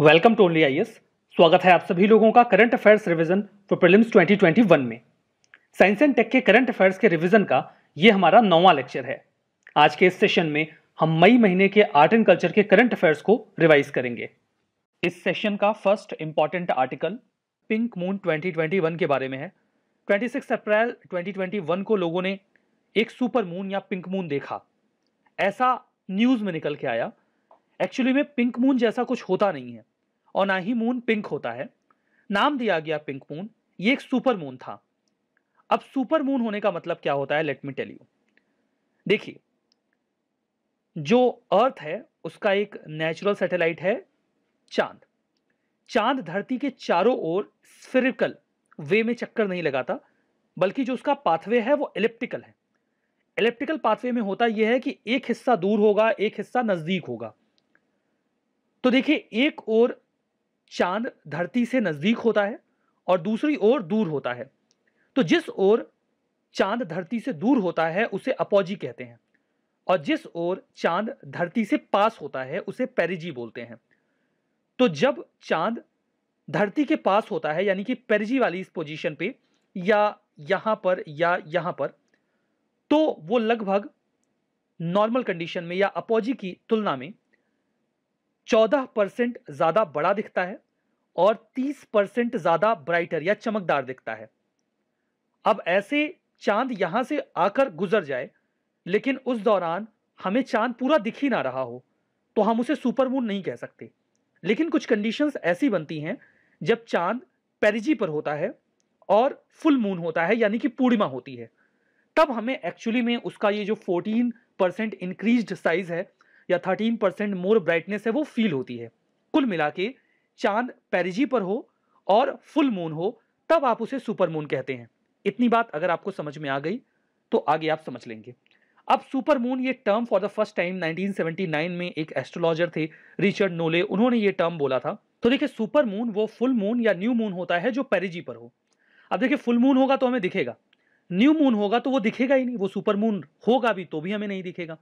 Welcome to only I स्वागत है आप सभी लोगों का current affairs revision for prelims 2021 में साइंस एंड टेक के करंट अफेयर्स के रिवीजन का ये हमारा नौवां लेक्चर है आज के इस सेशन में हम मई महीने के आर्ट एंड कल्चर के करंट अफेयर्स को रिवाइज करेंगे इस सेशन का first important article pink moon 2021 के बारे में है 26 अप्रैल 2021 को लोगों ने एक सुपर मून या पिंक मून देखा ऐसा न्यूज़ में निकल के आया एक्चुअली में पिंक मून जैसा कुछ होता नहीं है और ना ही मून पिंक होता है नाम दिया गया पिंक मून ये एक सुपर मून था अब सुपर मून होने का मतलब क्या होता है लेट मी टेल यू देखिए जो अर्थ है उसका एक नेचुरल सैटेलाइट है चांद चांद धरती के चारों ओर स्फेरिकल वे में चक्कर नहीं लगाता बल्कि जो उसका पाथवे है वो इलेप्टिकल है इलेप्टिकल पाथवे में होता यह है कि एक हिस्सा दूर होगा एक हिस्सा नज़दीक होगा तो देखिए एक ओर चांद धरती से नज़दीक होता है और दूसरी ओर दूर होता है तो जिस ओर चांद धरती से दूर होता है उसे अपोजी कहते हैं और जिस ओर चांद धरती से पास होता है उसे पेरिजी बोलते हैं तो जब चांद धरती के पास होता है यानी कि पेरिजी वाली इस पोजीशन पे या यहाँ पर या यहाँ पर तो वो लगभग नॉर्मल कंडीशन में या अपोजी की तुलना में चौदह परसेंट ज़्यादा बड़ा दिखता है और तीस परसेंट ज़्यादा ब्राइटर या चमकदार दिखता है अब ऐसे चांद यहाँ से आकर गुजर जाए लेकिन उस दौरान हमें चांद पूरा दिख ही ना रहा हो तो हम उसे सुपर मून नहीं कह सकते लेकिन कुछ कंडीशंस ऐसी बनती हैं जब चांद पेरिजी पर होता है और फुल मून होता है यानी कि पूर्णिमा होती है तब हमें एक्चुअली में उसका ये जो 14 परसेंट इंक्रीज साइज है या 13 परसेंट मोर ब्राइटनेस है वो फील होती है कुल मिला के चांद पैरिजी पर हो और फुल मून हो तब आप उसे सुपर मून कहते हैं इतनी बात अगर आपको समझ में आ गई तो आगे आप समझ लेंगे अब सुपर मून ये term for the first time 1979 में एक एस्ट्रोलॉजर थे रिचर्ड नोले उन्होंने ये टर्म बोला था तो देखिए सुपर मून वो फुल मून या न्यू मून होता है जो पेरिजी पर हो अब देखिए फुल मून होगा तो हमें दिखेगा न्यू मून होगा तो वो दिखेगा ही नहीं वो सुपर मून होगा भी तो भी हमें नहीं दिखेगा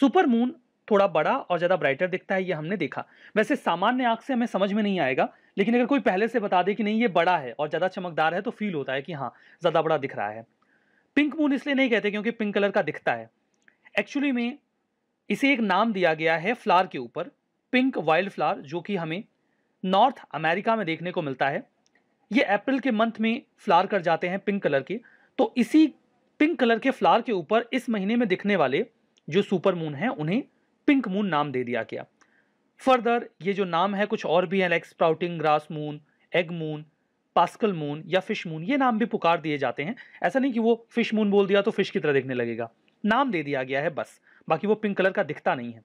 सुपर मून थोड़ा बड़ा और ज़्यादा ब्राइटर दिखता है ये हमने देखा वैसे सामान्य आँख से हमें समझ में नहीं आएगा लेकिन अगर कोई पहले से बता दे कि नहीं ये बड़ा है और ज़्यादा चमकदार है तो फील होता है कि हाँ ज़्यादा बड़ा दिख रहा है पिंक मून इसलिए नहीं कहते क्योंकि पिंक कलर का दिखता है एक्चुअली में इसे एक नाम दिया गया है फ्लार के ऊपर पिंक वाइल्ड फ्लार जो कि हमें नॉर्थ अमेरिका में देखने को मिलता है ये अप्रैल के मंथ में फ्लार कर जाते हैं पिंक कलर के तो इसी पिंक कलर के फ्लार के ऊपर इस महीने में दिखने वाले जो सुपर मून हैं उन्हें पिंक मून नाम दे दिया गया फर्दर ये जो नाम है कुछ और भी हैं like sprouting grass moon egg moon paschal moon या फिश मून ये नाम भी पुकार दिए जाते हैं ऐसा नहीं कि वो फिश मून बोल दिया तो फिश की तरह देखने लगेगा नाम दे दिया गया है बस बाकी वो पिंक कलर का दिखता नहीं है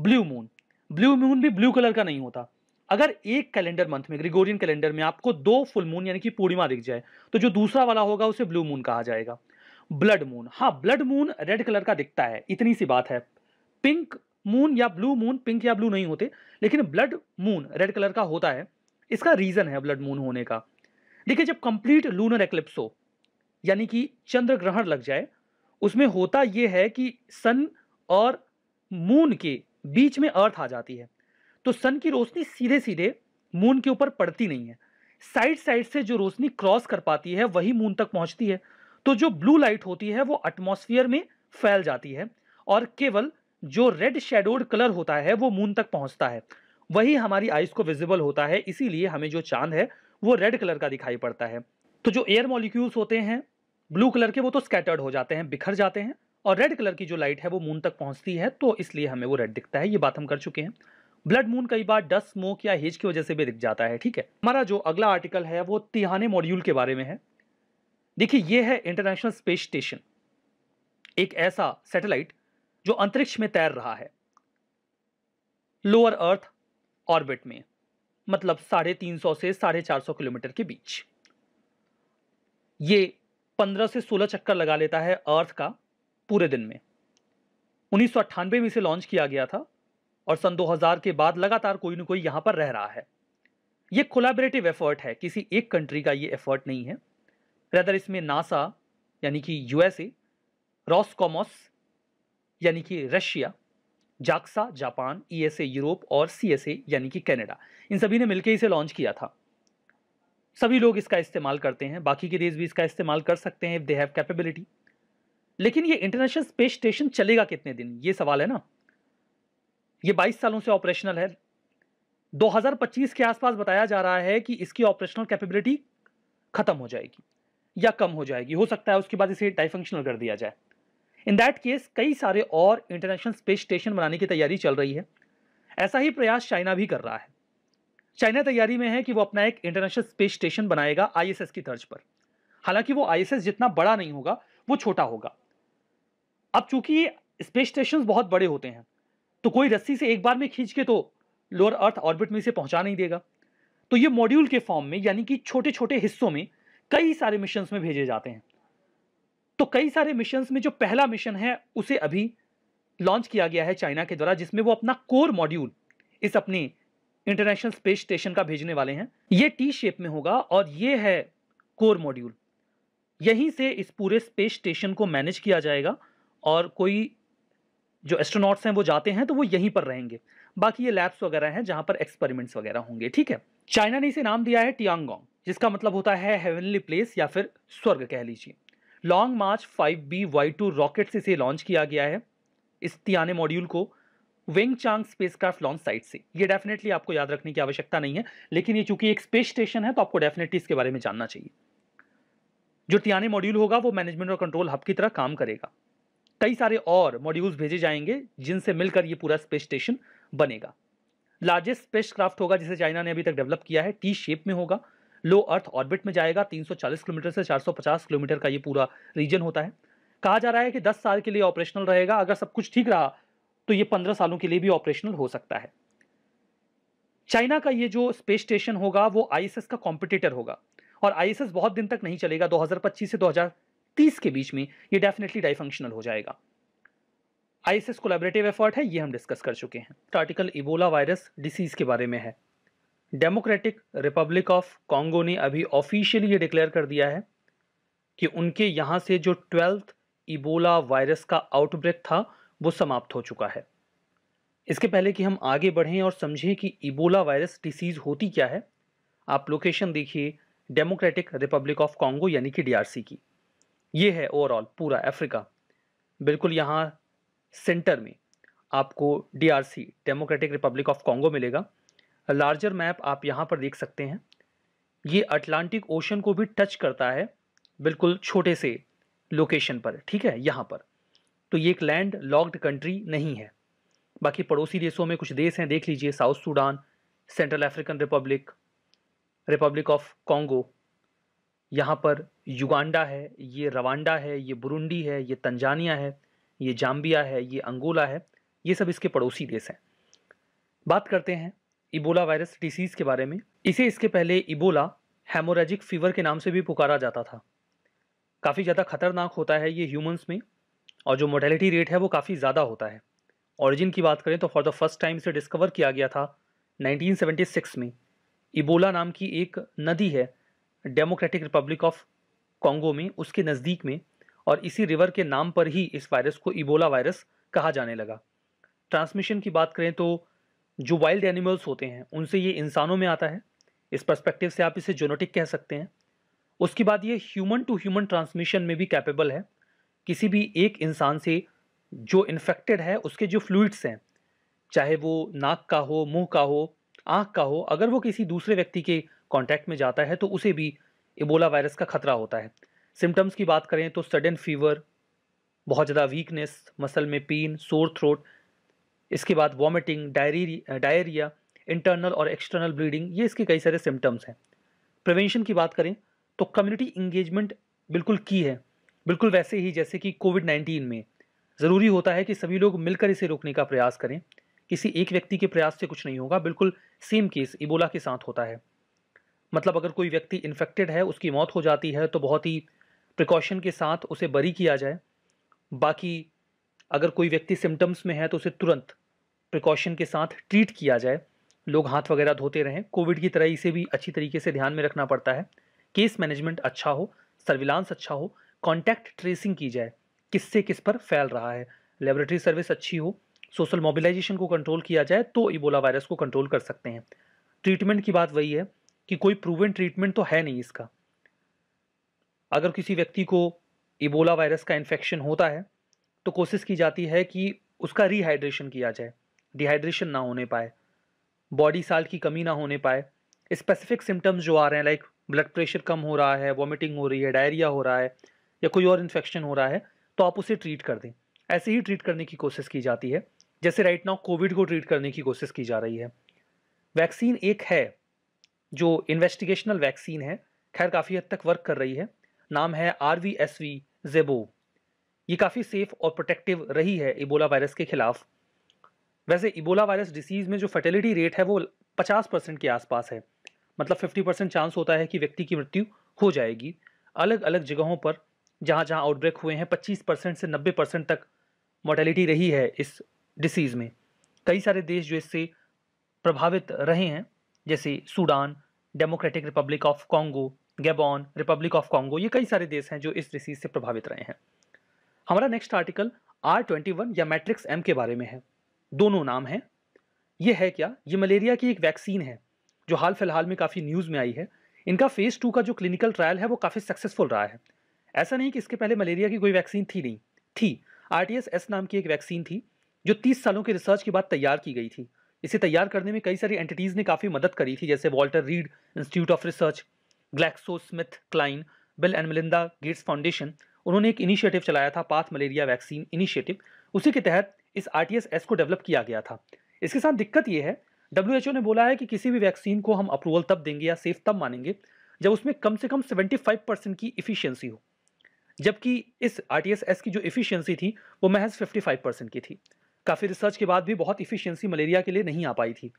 ब्लू मून ब्लू मून भी ब्लू कलर का नहीं होता अगर एक कैलेंडर मंथ में ग्रिगोरियन कैलेंडर में आपको दो फुल मून यानी कि पूर्णिमा दिख जाए तो जो दूसरा वाला होगा उसे ब्लू मून कहा जाएगा ब्लड मून हाँ ब्लड मून रेड कलर का दिखता है इतनी सी बात है पिंक मून या ब्लू मून पिंक या ब्लू नहीं होते लेकिन ब्लड मून रेड कलर का होता है इसका रीज़न है ब्लड मून होने का देखिए जब कंप्लीट लूनर एक्लिप्स हो यानी कि चंद्र ग्रहण लग जाए उसमें होता यह है कि सन और मून के बीच में अर्थ आ जाती है तो सन की रोशनी सीधे सीधे मून के ऊपर पड़ती नहीं है साइड साइड से जो रोशनी क्रॉस कर पाती है वही मून तक पहुंचती है तो जो ब्लू लाइट होती है वो एटमोस्फियर में फैल जाती है और केवल जो रेड शेडोड कलर होता है वो मून तक पहुंचता है वही हमारी आइस को विजिबल होता है इसीलिए हमें जो चांद है वो रेड कलर का दिखाई पड़ता है तो जो एयर मॉलिक्यूल्स होते हैं ब्लू कलर के वो तो स्कैटर्ड हो जाते हैं बिखर जाते हैं और रेड कलर की जो लाइट है वो मून तक पहुंचती है तो इसलिए हमें वो रेड दिखता है ये बात हम कर चुके हैं ब्लड मून कई बार डस्ट स्मोक या हेज की वजह से भी दिख जाता है ठीक है हमारा जो अगला आर्टिकल है वो तिहाने मॉड्यूल के बारे में है देखिए ये है इंटरनेशनल स्पेस स्टेशन एक ऐसा सैटेलाइट जो अंतरिक्ष में तैर रहा है लोअर अर्थ ऑर्बिट में मतलब साढ़े तीन सौ से साढ़े चार सौ किलोमीटर के बीच ये पंद्रह से सोलह चक्कर लगा लेता है अर्थ का पूरे दिन में उन्नीस सौ में इसे लॉन्च किया गया था और सन 2000 के बाद लगातार कोई ना कोई यहां पर रह रहा है ये कोलाबरेटिव एफर्ट है किसी एक कंट्री का ये एफर्ट नहीं है रेदर इसमें नासा यानी कि यूएसए रॉस कॉमोस यानी कि Russia JAXA Japan ESA e Europe और सीएसए यानी कि कनाडा इन सभी ने मिलकर इसे लॉन्च किया था सभी लोग इसका इस्तेमाल करते हैं बाकी के देश भी इसका इस्तेमाल कर सकते हैं इफ़ दे हैव कैपेबिलिटी लेकिन ये इंटरनेशनल स्पेस स्टेशन चलेगा कितने दिन ये सवाल है ना ये 22 सालों से ऑपरेशनल है 2025 के आसपास बताया जा रहा है कि इसकी ऑपरेशनल कैपेबिलिटी खत्म हो जाएगी या कम हो जाएगी हो सकता है उसके बाद इसे डाइफंक्शनल कर दिया जाए इन दैट केस कई सारे और इंटरनेशनल स्पेस स्टेशन बनाने की तैयारी चल रही है ऐसा ही प्रयास चाइना भी कर रहा है चाइना तैयारी में है कि वो अपना एक इंटरनेशनल स्पेस स्टेशन बनाएगा आईएसएस की तर्ज पर हालांकि वो आईएसएस जितना बड़ा नहीं होगा वो छोटा होगा अब चूंकि स्पेस स्टेशन बहुत बड़े होते हैं तो कोई रस्सी से एक बार में खींच के तो लोअर अर्थ ऑर्बिट में इसे पहुंचा नहीं देगा तो ये मॉड्यूल के फॉर्म में यानी कि छोटे छोटे हिस्सों में कई सारे मिशन में भेजे जाते हैं तो कई सारे मिशन में जो पहला मिशन है उसे अभी लॉन्च किया गया है चाइना के द्वारा जिसमें वो अपना कोर मॉड्यूल इस अपनी इंटरनेशनल स्पेस स्टेशन का भेजने वाले हैं ये टी शेप में होगा और ये है कोर मॉड्यूल यहीं से इस पूरे स्पेस स्टेशन को मैनेज किया जाएगा और कोई जो एस्ट्रोनॉट्स हैं वो जाते हैं तो वो यहीं पर रहेंगे बाकी ये लैब्स वगैरह हैं जहां पर एक्सपेरिमेंट्स वगैरह होंगे ठीक है चाइना ने इसे नाम दिया है टियांगोंग जिसका मतलब होता है हेवनली प्लेस या फिर स्वर्ग कह लीजिए लॉन्ग मार्च 5B वाई रॉकेट से इसे लॉन्च किया गया है इस तियाने मॉड्यूल को Wenchang spacecraft launch site से ये डेफिनेटली आपको याद रखने की आवश्यकता नहीं है लेकिन ये चूंकि एक स्पेस स्टेशन है तो आपको डेफिनेटली इसके बारे में जानना चाहिए जो तियाने मॉड्यूल होगा वो मैनेजमेंट और कंट्रोल हब की तरह काम करेगा कई सारे और मॉड्यूल्स भेजे जाएंगे जिनसे मिलकर ये पूरा स्पेस स्टेशन बनेगा लार्जेस्ट स्पेस क्राफ्ट होगा जिसे चाइना ने अभी तक डेवलप किया है टी शेप में होगा लो अर्थ ऑर्बिट में जाएगा 340 किलोमीटर से 450 किलोमीटर का ये पूरा रीजन होता है कहा जा रहा है कि 10 साल के लिए ऑपरेशनल रहेगा अगर सब कुछ ठीक रहा तो ये 15 सालों के लिए भी ऑपरेशनल हो सकता है चाइना का ये जो स्पेस स्टेशन होगा वो आईएसएस का कॉम्पिटिटर होगा और आईएसएस बहुत दिन तक नहीं चलेगा दो से दो के बीच में ये डेफिनेटली डाइफंक्शनल हो जाएगा आईएसएस कोलेबरेटिव एफर्ट है ये हम डिस्कस कर चुके हैं आर्टिकल इबोला वायरस डिसीज के बारे में है डेमोक्रेटिक रिपब्लिक ऑफ कॉन्गो ने अभी ऑफिशियली ये डिक्लेयर कर दिया है कि उनके यहाँ से जो ट्वेल्थ इबोला वायरस का आउटब्रेक था वो समाप्त हो चुका है इसके पहले कि हम आगे बढ़ें और समझें कि इबोला वायरस डिसीज़ होती क्या है आप लोकेशन देखिए डेमोक्रेटिक रिपब्लिक ऑफ कॉन्गो यानी कि डीआरसी की ये है ओवरऑल पूरा अफ्रीका बिल्कुल यहाँ सेंटर में आपको DRC democratic Republic of Congo मिलेगा लार्जर मैप आप यहाँ पर देख सकते हैं ये अटलांटिक ओशन को भी टच करता है बिल्कुल छोटे से लोकेशन पर ठीक है यहाँ पर तो ये एक लैंड लॉक्ड कंट्री नहीं है बाकी पड़ोसी देशों में कुछ देश हैं देख लीजिए South Sudan Central African Republic Republic of Congo यहाँ पर युगांडा है ये रवांडा है ये बुरुंडी है ये तंजानिया है ये जाम्बिया है ये अंगोला है ये सब इसके पड़ोसी देश हैं बात करते हैं इबोला वायरस डिसीज के बारे में इसे इसके पहले इबोला हेमोरेजिक फीवर के नाम से भी पुकारा जाता था काफ़ी ज़्यादा खतरनाक होता है ये ह्यूमंस में और जो मोटेलिटी रेट है वो काफ़ी ज़्यादा होता है ऑरिजिन की बात करें तो फॉर द फर्स्ट टाइम से डिस्कवर किया गया था 1976 में इबोला नाम की एक नदी है डेमोक्रेटिक रिपब्लिक ऑफ कॉन्गो में उसके नज़दीक में और इसी रिवर के नाम पर ही इस वायरस को इबोला वायरस कहा जाने लगा ट्रांसमिशन की बात करें तो जो वाइल्ड एनिमल्स होते हैं उनसे ये इंसानों में आता है इस परस्पेक्टिव से आप इसे जोनेटिक कह सकते हैं उसके बाद ये ह्यूमन टू ह्यूमन ट्रांसमिशन में भी कैपेबल है किसी भी एक इंसान से जो इन्फेक्टेड है उसके जो फ्लूड्स हैं चाहे वो नाक का हो मुंह का हो आँख का हो अगर वो किसी दूसरे व्यक्ति के कांटेक्ट में जाता है तो उसे भी इबोला वायरस का खतरा होता है सिम्टम्स की बात करें तो सडन फीवर बहुत ज़्यादा वीकनेस मसल में पेन सोर थ्रोट इसके बाद वॉमिटिंग डायरी डायरिया इंटरनल और एक्सटर्नल ब्लीडिंग ये इसके कई सारे सिम्टम्स हैं प्रिवेंशन की बात करें तो कम्युनिटी इंगेजमेंट बिल्कुल की है बिल्कुल वैसे ही जैसे कि कोविड नाइन्टीन में ज़रूरी होता है कि सभी लोग मिलकर इसे रोकने का प्रयास करें किसी एक व्यक्ति के प्रयास से कुछ नहीं होगा बिल्कुल सेम केस इबोला के साथ होता है मतलब अगर कोई व्यक्ति इन्फेक्टेड है उसकी मौत हो जाती है तो बहुत ही प्रिकॉशन के साथ उसे बरी किया जाए बाकी अगर कोई व्यक्ति सिम्टम्स में है तो उसे तुरंत प्रिकॉशन के साथ ट्रीट किया जाए लोग हाथ वगैरह धोते रहें कोविड की तरह इसे भी अच्छी तरीके से ध्यान में रखना पड़ता है केस मैनेजमेंट अच्छा हो सर्विलांस अच्छा हो कॉन्टैक्ट ट्रेसिंग की जाए किससे किस पर फैल रहा है लेबोरेटरी सर्विस अच्छी हो सोशल मोबिलाइजेशन को कंट्रोल किया जाए तो इबोला वायरस को कंट्रोल कर सकते हैं ट्रीटमेंट की बात वही है कि कोई प्रूवन ट्रीटमेंट तो है नहीं इसका अगर किसी व्यक्ति को इबोला वायरस का इन्फेक्शन होता है तो कोशिश की जाती है कि उसका रिहाइड्रेशन किया जाए डिहाइड्रेशन ना होने पाए बॉडी साल्ट की कमी ना होने पाए स्पेसिफिक सिम्टम्स जो आ रहे हैं लाइक ब्लड प्रेशर कम हो रहा है वॉमिटिंग हो रही है डायरिया हो रहा है या कोई और इन्फेक्शन हो रहा है तो आप उसे ट्रीट कर दें ऐसे ही ट्रीट करने की कोशिश की जाती है जैसे राइट नाउ कोविड को ट्रीट करने की कोशिश की जा रही है वैक्सीन एक है जो इन्वेस्टिगेशनल वैक्सीन है खैर काफ़ी हद तक वर्क कर रही है नाम है आर वी एस वी जेबो ये काफ़ी सेफ और प्रोटेक्टिव रही है इबोला वायरस के खिलाफ वैसे इबोला वायरस डिसीज़ में जो फर्टिलिटी रेट है वो 50 परसेंट के आसपास है मतलब 50 परसेंट चांस होता है कि व्यक्ति की मृत्यु हो जाएगी अलग अलग जगहों पर जहाँ जहाँ आउटब्रेक हुए हैं 25 परसेंट से 90 परसेंट तक मोर्टेलिटी रही है इस डिसीज़ में कई सारे देश जो इससे प्रभावित रहे हैं जैसे Sudan Democratic Republic of Congo Gabon Republic of Congo ये कई सारे देश हैं जो इस डिसीज़ से प्रभावित रहे हैं हमारा next article R twenty one या मैट्रिक्स एम के बारे में है दोनों नाम हैं ये है क्या ये मलेरिया की एक वैक्सीन है जो हाल फिलहाल में काफ़ी न्यूज़ में आई है इनका फ़ेज़ टू का जो क्लिनिकल ट्रायल है वो काफ़ी सक्सेसफुल रहा है ऐसा नहीं कि इसके पहले मलेरिया की कोई वैक्सीन थी नहीं थी आर एस नाम की एक वैक्सीन थी जो तीस सालों की रिसर्च के बाद तैयार की गई थी इसे तैयार करने में कई सारी एंटिटीज़ ने काफ़ी मदद करी थी जैसे Walter Reed Institute of Research Glaxo Smith Kline Bill and Melinda Gates Foundation उन्होंने एक इनिशिएटिव चलाया था पाथ मलेरिया वैक्सीन इनिशिएटिव उसी के तहत इस आर को डेवलप किया गया था इसके साथ दिक्कत यह है डब्ल्यू ने बोला है कि किसी भी वैक्सीन को हम अप्रूवल तब देंगे या सेफ तब मानेंगे जब उसमें कम से कम 75 परसेंट की इफिशियंसी हो जबकि इस आर की जो इफिशियंसी थी वो महज 55 परसेंट की थी काफ़ी रिसर्च के बाद भी बहुत इफिशियंसी मलेरिया के लिए नहीं आ पाई थी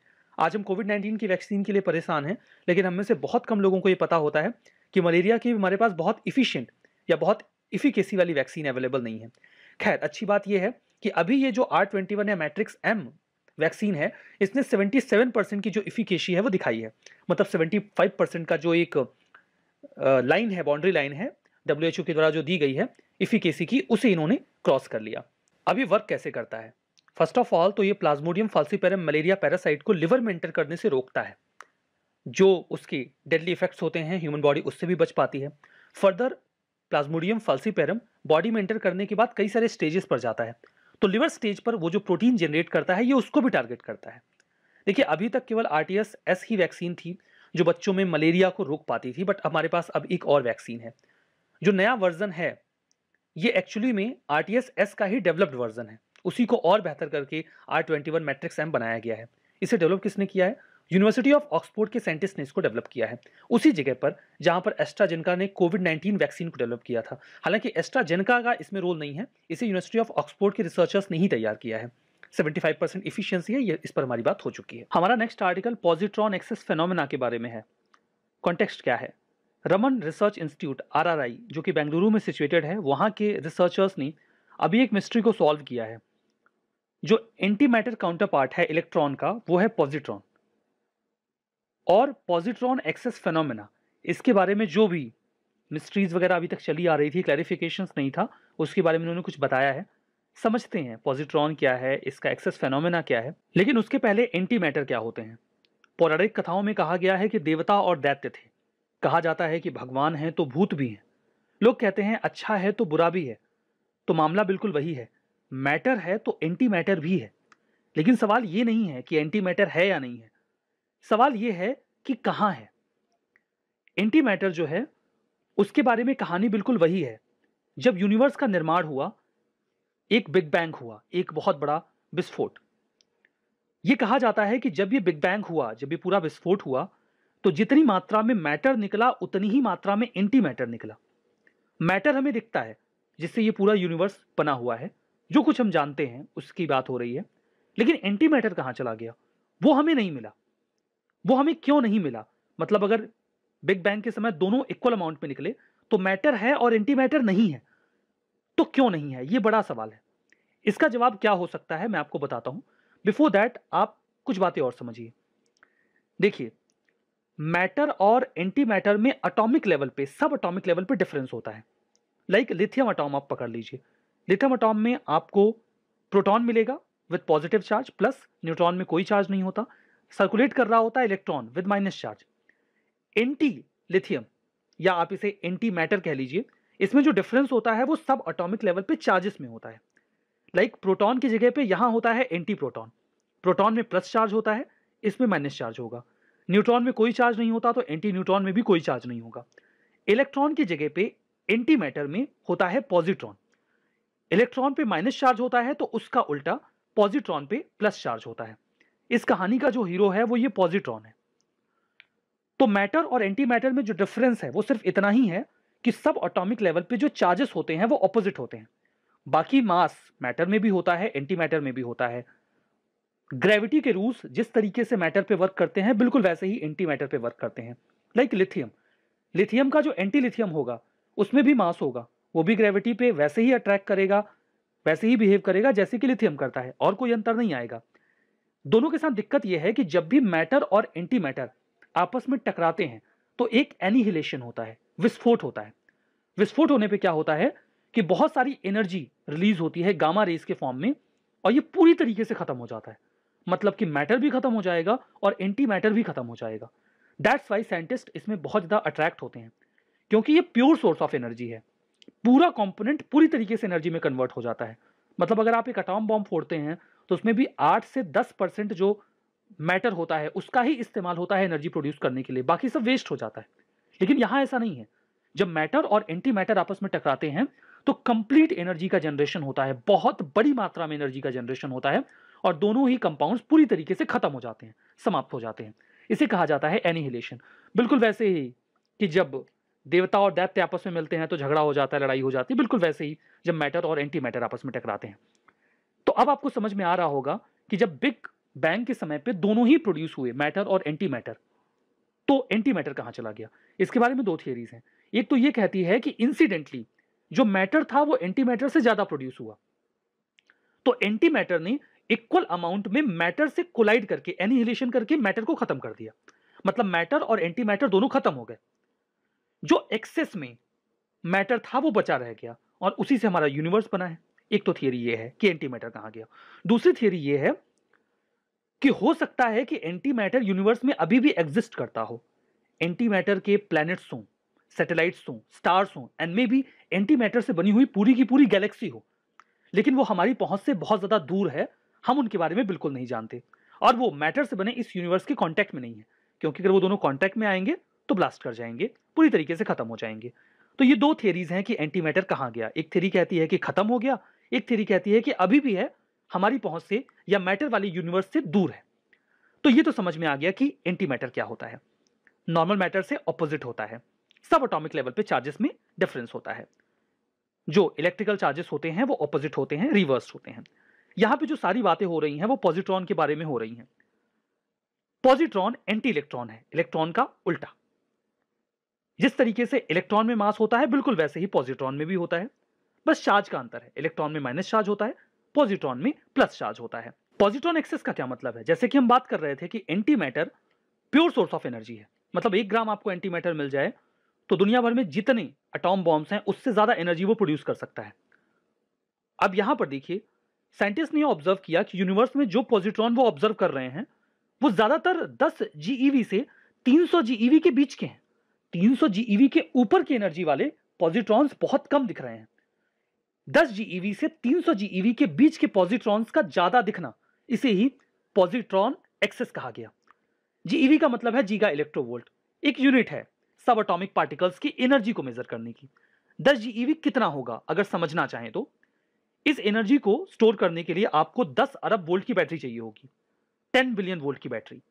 आज हम कोविड 19 की वैक्सीन के लिए परेशान हैं लेकिन हम में से बहुत कम लोगों को ये पता होता है कि मलेरिया की हमारे पास बहुत इफिशियंट या बहुत इफिकेसी वाली वैक्सीन अवेलेबल नहीं है खैर अच्छी बात यह है कि अभी ये जो आर ट्वेंटी वन या मैट्रिक्स एम वैक्सीन है इसने 77 परसेंट की जो इफिकेशी है वो दिखाई है मतलब 75 परसेंट का जो एक लाइन है बाउंड्री लाइन है डब्ल्यू के द्वारा जो दी गई है इफिकेसी की उसे इन्होंने क्रॉस कर लिया अभी वर्क कैसे करता है फर्स्ट ऑफ ऑल तो ये प्लाज्मोडियम फाल्सीपेरम मलेरिया पैरासाइट को लिवर में एंटर करने से रोकता है जो उसके डेडली इफेक्ट्स होते हैं ह्यूमन बॉडी उससे भी बच पाती है फर्दर प्लाज्मोडियम फल्सीपेरम बॉडी में एंटर करने के बाद कई सारे स्टेजेस पर जाता है तो लिवर स्टेज पर वो जो प्रोटीन जनरेट करता है ये उसको भी टारगेट करता है देखिए अभी तक केवल आर एस ही वैक्सीन थी जो बच्चों में मलेरिया को रोक पाती थी बट हमारे पास अब एक और वैक्सीन है जो नया वर्जन है ये एक्चुअली में आर एस का ही डेवलप्ड वर्जन है उसी को और बेहतर करके R twenty one matrix M बनाया गया है इसे डेवलप किसने किया है यूनिवर्सिटी ऑफ ऑक्सफोर्ड के साइंटिस्ट ने इसको डेवलप किया है उसी जगह पर जहां पर एस्ट्राजेनका ने कोविड नाइन्टीन वैक्सीन को डेवलप किया था हालांकि एस्ट्राजेनका का इसमें रोल नहीं है इसे यूनिवर्सिटी ऑफ ऑक्सफोर्ड के रिसर्चर्स ने ही तैयार किया है 75 परसेंट इफिशियंसी है ये इस पर हमारी बात हो चुकी है हमारा next article positron excess phenomena के बारे में है कॉन्टेक्स्ट क्या है रमन रिसर्च इंस्टीट्यूट आर जो कि बेंगलुरु में सिचुएटेड है वहाँ के रिसर्चर्स ने अभी एक मिस्ट्री को सॉल्व किया है जो एंटी मैटर काउंटर पार्ट है इलेक्ट्रॉन का वो है पॉजिट्रॉन और पॉजिट्रॉन एक्सेस फेनोमेना इसके बारे में जो भी मिस्ट्रीज वगैरह अभी तक चली आ रही थी क्लैरिफिकेशन नहीं था उसके बारे में उन्होंने कुछ बताया है समझते हैं पॉजिट्रॉन क्या है इसका एक्सेस फेनोमेना क्या है लेकिन उसके पहले एंटी मैटर क्या होते हैं पौराणिक कथाओं में कहा गया है कि देवता और दैत्य थे कहा जाता है कि भगवान हैं तो भूत भी हैं लोग कहते हैं अच्छा है तो बुरा भी है तो मामला बिल्कुल वही है मैटर है तो एंटी मैटर भी है लेकिन सवाल ये नहीं है कि एंटी मैटर है या नहीं है सवाल ये है कि कहाँ है एंटी मैटर जो है उसके बारे में कहानी बिल्कुल वही है जब यूनिवर्स का निर्माण हुआ एक बिग बैंग हुआ एक बहुत बड़ा विस्फोट ये कहा जाता है कि जब ये बिग बैंग हुआ जब ये पूरा विस्फोट हुआ तो जितनी मात्रा में मैटर निकला उतनी ही मात्रा में एंटी मैटर निकला मैटर हमें दिखता है जिससे ये पूरा यूनिवर्स बना हुआ है जो कुछ हम जानते हैं उसकी बात हो रही है लेकिन एंटी मैटर कहाँ चला गया वो हमें नहीं मिला वो हमें क्यों नहीं मिला मतलब अगर बिग बैंग के समय दोनों इक्वल अमाउंट में निकले तो मैटर है और एंटी मैटर नहीं है तो क्यों नहीं है ये बड़ा सवाल है इसका जवाब क्या हो सकता है मैं आपको बताता हूँ बिफोर दैट आप कुछ बातें और समझिए देखिए मैटर और एंटी मैटर में अटोमिक लेवल पे सब अटोमिक लेवल पे डिफरेंस होता है लाइक लिथियम अटोम आप पकड़ लीजिए लिथियम अटोम में आपको प्रोटॉन मिलेगा with positive charge plus neutron में कोई चार्ज नहीं होता सर्कुलेट कर रहा होता है electron with minus charge anti lithium या आप इसे एंटी मैटर कह लीजिए इसमें जो डिफरेंस होता है वो सब अटोमिक लेवल पे चार्जेस में होता है लाइक like, प्रोटॉन की जगह पे यहाँ होता है एंटी प्रोटॉन प्रोटॉन में प्लस चार्ज होता है इसमें माइनस चार्ज होगा न्यूट्रॉन में कोई चार्ज नहीं होता तो एंटी न्यूट्रॉन में भी कोई चार्ज नहीं होगा इलेक्ट्रॉन की जगह पे एंटी मैटर में होता है पॉजिट्रॉन इलेक्ट्रॉन पे माइनस चार्ज होता है तो उसका उल्टा पॉजिट्रॉन पे प्लस चार्ज होता है इस कहानी का जो हीरो है वो ये पॉजिट्रॉन है तो मैटर और एंटी मैटर में जो डिफरेंस है वो सिर्फ इतना ही है कि सब ऑटोमिक लेवल पे जो चार्जेस होते हैं वो ऑपोजिट होते हैं बाकी मास मैटर में भी होता है एंटी मैटर में भी होता है ग्रेविटी के रूल्स जिस तरीके से मैटर पे वर्क करते हैं बिल्कुल वैसे ही एंटी मैटर पे वर्क करते हैं लाइक लिथियम लिथियम का जो एंटी लिथियम होगा उसमें भी मास होगा वो भी ग्रेविटी पे वैसे ही अट्रैक्ट करेगा वैसे ही बिहेव करेगा जैसे कि लिथियम करता है और कोई अंतर नहीं आएगा दोनों के साथ दिक्कत यह है कि जब भी मैटर और एंटी मैटर आपस में टकराते हैं तो एक एनिहिलेशन होता है विस्फोट होता है विस्फोट होने पे क्या होता है कि बहुत सारी एनर्जी रिलीज होती है गामा रेस के फॉर्म में और ये पूरी तरीके से खत्म हो जाता है मतलब कि मैटर भी खत्म हो जाएगा और एंटी मैटर भी खत्म हो जाएगा दैट्स वाई साइंटिस्ट इसमें बहुत ज़्यादा अट्रैक्ट होते हैं क्योंकि ये प्योर सोर्स ऑफ एनर्जी है पूरा कॉम्पोनेंट पूरी तरीके से एनर्जी में कन्वर्ट हो जाता है मतलब अगर आप एक अटाम बॉम्ब फोड़ते हैं तो उसमें भी आठ से दस परसेंट जो मैटर होता है उसका ही इस्तेमाल होता है एनर्जी प्रोड्यूस करने के लिए बाकी सब वेस्ट हो जाता है लेकिन यहाँ ऐसा नहीं है जब मैटर और एंटी मैटर आपस में टकराते हैं तो कंप्लीट एनर्जी का जनरेशन होता है बहुत बड़ी मात्रा में एनर्जी का जनरेशन होता है और दोनों ही कंपाउंड पूरी तरीके से खत्म हो जाते हैं समाप्त हो जाते हैं इसे कहा जाता है एनिहिलेशन बिल्कुल वैसे ही कि जब देवता और दैत्य आपस में मिलते हैं तो झगड़ा हो जाता है लड़ाई हो जाती है बिल्कुल वैसे ही जब मैटर और एंटी मैटर आपस में टकराते हैं तो अब आपको समझ में आ रहा होगा कि जब बिग बैंग के समय पे दोनों ही प्रोड्यूस हुए मैटर और एंटी मैटर तो एंटी मैटर कहां चला गया इसके बारे में दो थियरीज हैं एक तो ये कहती है कि इंसिडेंटली जो मैटर था वो एंटी मैटर से ज्यादा प्रोड्यूस हुआ तो एंटी मैटर ने इक्वल अमाउंट में मैटर से कोलाइड करके एनिहिलेशन करके मैटर को खत्म कर दिया मतलब मैटर और एंटी मैटर दोनों खत्म हो गए जो एक्सेस में मैटर था वो बचा रह गया और उसी से हमारा यूनिवर्स बना है एक तो थियरी ये है कि एंटी मैटर कहाँ गया दूसरी थियरी ये है कि हो सकता है कि एंटी मैटर यूनिवर्स में अभी भी एग्जिस्ट करता हो एंटी मैटर के प्लैनेट्स हों सैटेलाइट्स हों स्टार्स हों and maybe anti matter से बनी हुई पूरी की पूरी गैलेक्सी हो लेकिन वो हमारी पहुंच से बहुत ज़्यादा दूर है हम उनके बारे में बिल्कुल नहीं जानते और वो मैटर से बने इस यूनिवर्स के कॉन्टैक्ट में नहीं है क्योंकि अगर वो दोनों कॉन्टैक्ट में आएंगे तो ब्लास्ट कर जाएंगे पूरी तरीके से खत्म हो जाएंगे तो ये दो थियरीज हैं कि एंटी मैटर कहाँ गया एक थियरी कहती है कि खत्म हो गया एक थ्योरी कहती है कि अभी भी है हमारी पहुंच से या मैटर वाली यूनिवर्स से दूर है तो ये तो समझ में आ गया कि एंटी मैटर क्या होता है नॉर्मल मैटर से ऑपोजिट होता है सब अटोमिक लेवल पे चार्जेस में डिफरेंस होता है जो इलेक्ट्रिकल चार्जेस होते हैं वो ऑपोजिट होते हैं रिवर्स होते हैं यहां पे जो सारी बातें हो रही हैं वो पॉजिट्रॉन के बारे में हो रही हैं पॉजिट्रॉन एंटी इलेक्ट्रॉन है इलेक्ट्रॉन का उल्टा जिस तरीके से इलेक्ट्रॉन में मास होता है बिल्कुल वैसे ही पॉजिट्रॉन में भी होता है बस चार्ज का अंतर है इलेक्ट्रॉन में माइनस चार्ज होता है पॉजिट्रॉन में प्लस चार्ज होता है पॉजिट्रॉन एक्सेस का क्या मतलब है जैसे कि हम बात कर रहे थे कि anti matter pure source of energy है मतलब एक ग्राम आपको एंटी मैटर मिल जाए तो दुनिया भर में जितने अटोम बॉम्ब्स हैं उससे ज़्यादा एनर्जी वो प्रोड्यूस कर सकता है अब यहां पर देखिए साइंटिस्ट ने ऑब्जर्व किया कि यूनिवर्स में जो पॉजिट्रॉन वो ऑब्जर्व कर रहे हैं वो ज़्यादातर 10 जीईवी e से 300 जीईवी e के बीच के हैं 300 जीईवी e के ऊपर की एनर्जी वाले पॉजिट्रॉन्स बहुत कम दिख रहे हैं 10 GeV से 300 ईवी e के बीच के पॉजिट्रॉन्स का ज्यादा दिखना इसे ही पॉजिट्रॉन एक्सेस कहा गया ईवी e का मतलब है जीगा इलेक्ट्रोवोल्ट एक यूनिट है सब अटोमिक पार्टिकल्स की एनर्जी को मेजर करने की 10 ईवी e कितना होगा अगर समझना चाहें तो इस एनर्जी को स्टोर करने के लिए आपको 10 अरब वोल्ट की बैटरी चाहिए होगी 10 बिलियन वोल्ट की बैटरी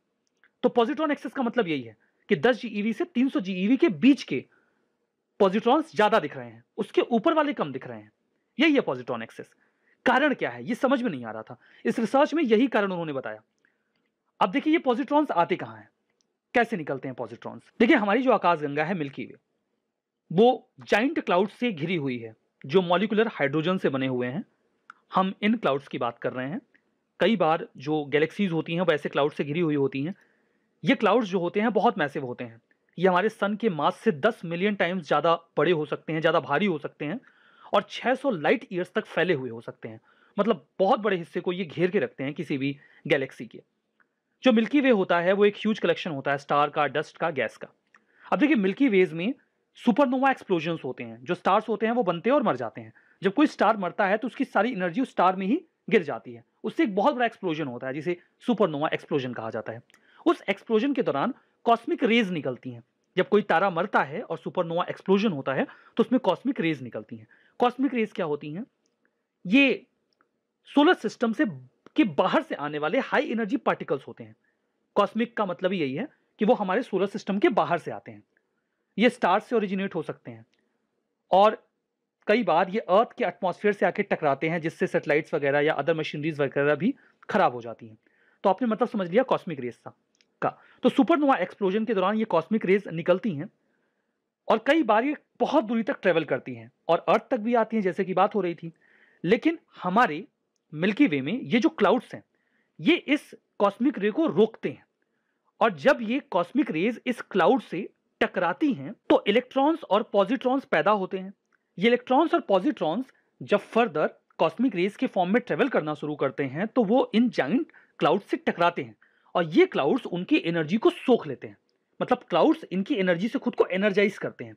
तो पॉजिट्रॉन एक्सेस का मतलब यही है कि 10 ईवी से 300 ईवी के बीच के पॉजिट्रॉन्स ज्यादा दिख रहे हैं उसके ऊपर वाले कम दिख रहे हैं यही है पॉजिट्रॉन एक्सेस कारण क्या है ये समझ में नहीं आ रहा था इस रिसर्च में यही कारण उन्होंने बताया अब देखिए ये पॉजिट्रॉन्स आते कहाँ हैं कैसे निकलते हैं पॉजिट्रॉन्स देखिए हमारी जो आकाश गंगा है मिल्की वे वो जाइंट क्लाउड से घिरी हुई है जो मॉलिकुलर हाइड्रोजन से बने हुए हैं हम इन क्लाउड्स की बात कर रहे हैं कई बार जो गैलेक्सीज होती हैं वैसे क्लाउड से घिरी हुई होती हैं ये क्लाउड्स जो होते हैं बहुत मैसिव होते हैं ये हमारे सन के मास से 10 मिलियन टाइम्स ज़्यादा बड़े हो सकते हैं ज़्यादा भारी हो सकते हैं और 600 लाइट ईयर्स तक फैले हुए हो सकते हैं मतलब बहुत बड़े हिस्से को ये घेर के रखते हैं किसी भी गैलेक्सी के जो मिल्की वे होता है वो एक ह्यूज कलेक्शन होता है स्टार का डस्ट का गैस का अब देखिए मिल्की वेज में सुपरनोवा एक्सप्लोजन होते हैं जो स्टार्स होते हैं वो बनते हैं और मर जाते हैं जब कोई स्टार मरता है तो उसकी सारी एनर्जी उस स्टार में ही गिर जाती है उससे एक बहुत बड़ा एक्सप्लोजन होता है जिसे सुपरनोवा एक्सप्लोजन कहा जाता है उस एक्सप्लोजन के दौरान कॉस्मिक रेज निकलती हैं जब कोई तारा मरता है और सुपरनोवा एक्सप्लोजन होता है तो उसमें कॉस्मिक रेज निकलती हैं कॉस्मिक रेज क्या होती हैं ये सोलर सिस्टम से के बाहर से आने वाले हाई एनर्जी पार्टिकल्स होते हैं कॉस्मिक का मतलब यही है कि वो हमारे सोलर सिस्टम के बाहर से आते हैं ये स्टार से ओरिजिनेट हो सकते हैं और कई बार ये अर्थ के एटमॉस्फेयर से आके टकराते हैं जिससे सेटेलाइट्स वगैरह या अदर मशीनरीज वगैरह भी खराब हो जाती हैं तो आपने मतलब समझ लिया कॉस्मिक रेस का तो सुपरनोवा एक्सप्लोजन के दौरान ये कॉस्मिक रेज निकलती हैं और कई बार ये बहुत दूरी तक ट्रेवल करती हैं और अर्थ तक भी आती हैं जैसे कि बात हो रही थी लेकिन हमारे मिल्की वे में ये जो क्लाउड्स हैं ये इस कॉस्मिक रे को रोकते हैं और जब ये कॉस्मिक रेज इस क्लाउड से टकराती हैं तो इलेक्ट्रॉन्स और पॉजिट्रॉन्स पैदा होते हैं ये इलेक्ट्रॉन्स और पॉजिट्रॉन्स जब फर्दर कॉस्मिक रेज के फॉर्म में ट्रेवल करना शुरू करते हैं तो वो इन जाइंट क्लाउड से टकराते हैं और ये क्लाउड्स उनकी एनर्जी को सोख लेते हैं मतलब क्लाउड्स इनकी एनर्जी से खुद को एनर्जाइज करते हैं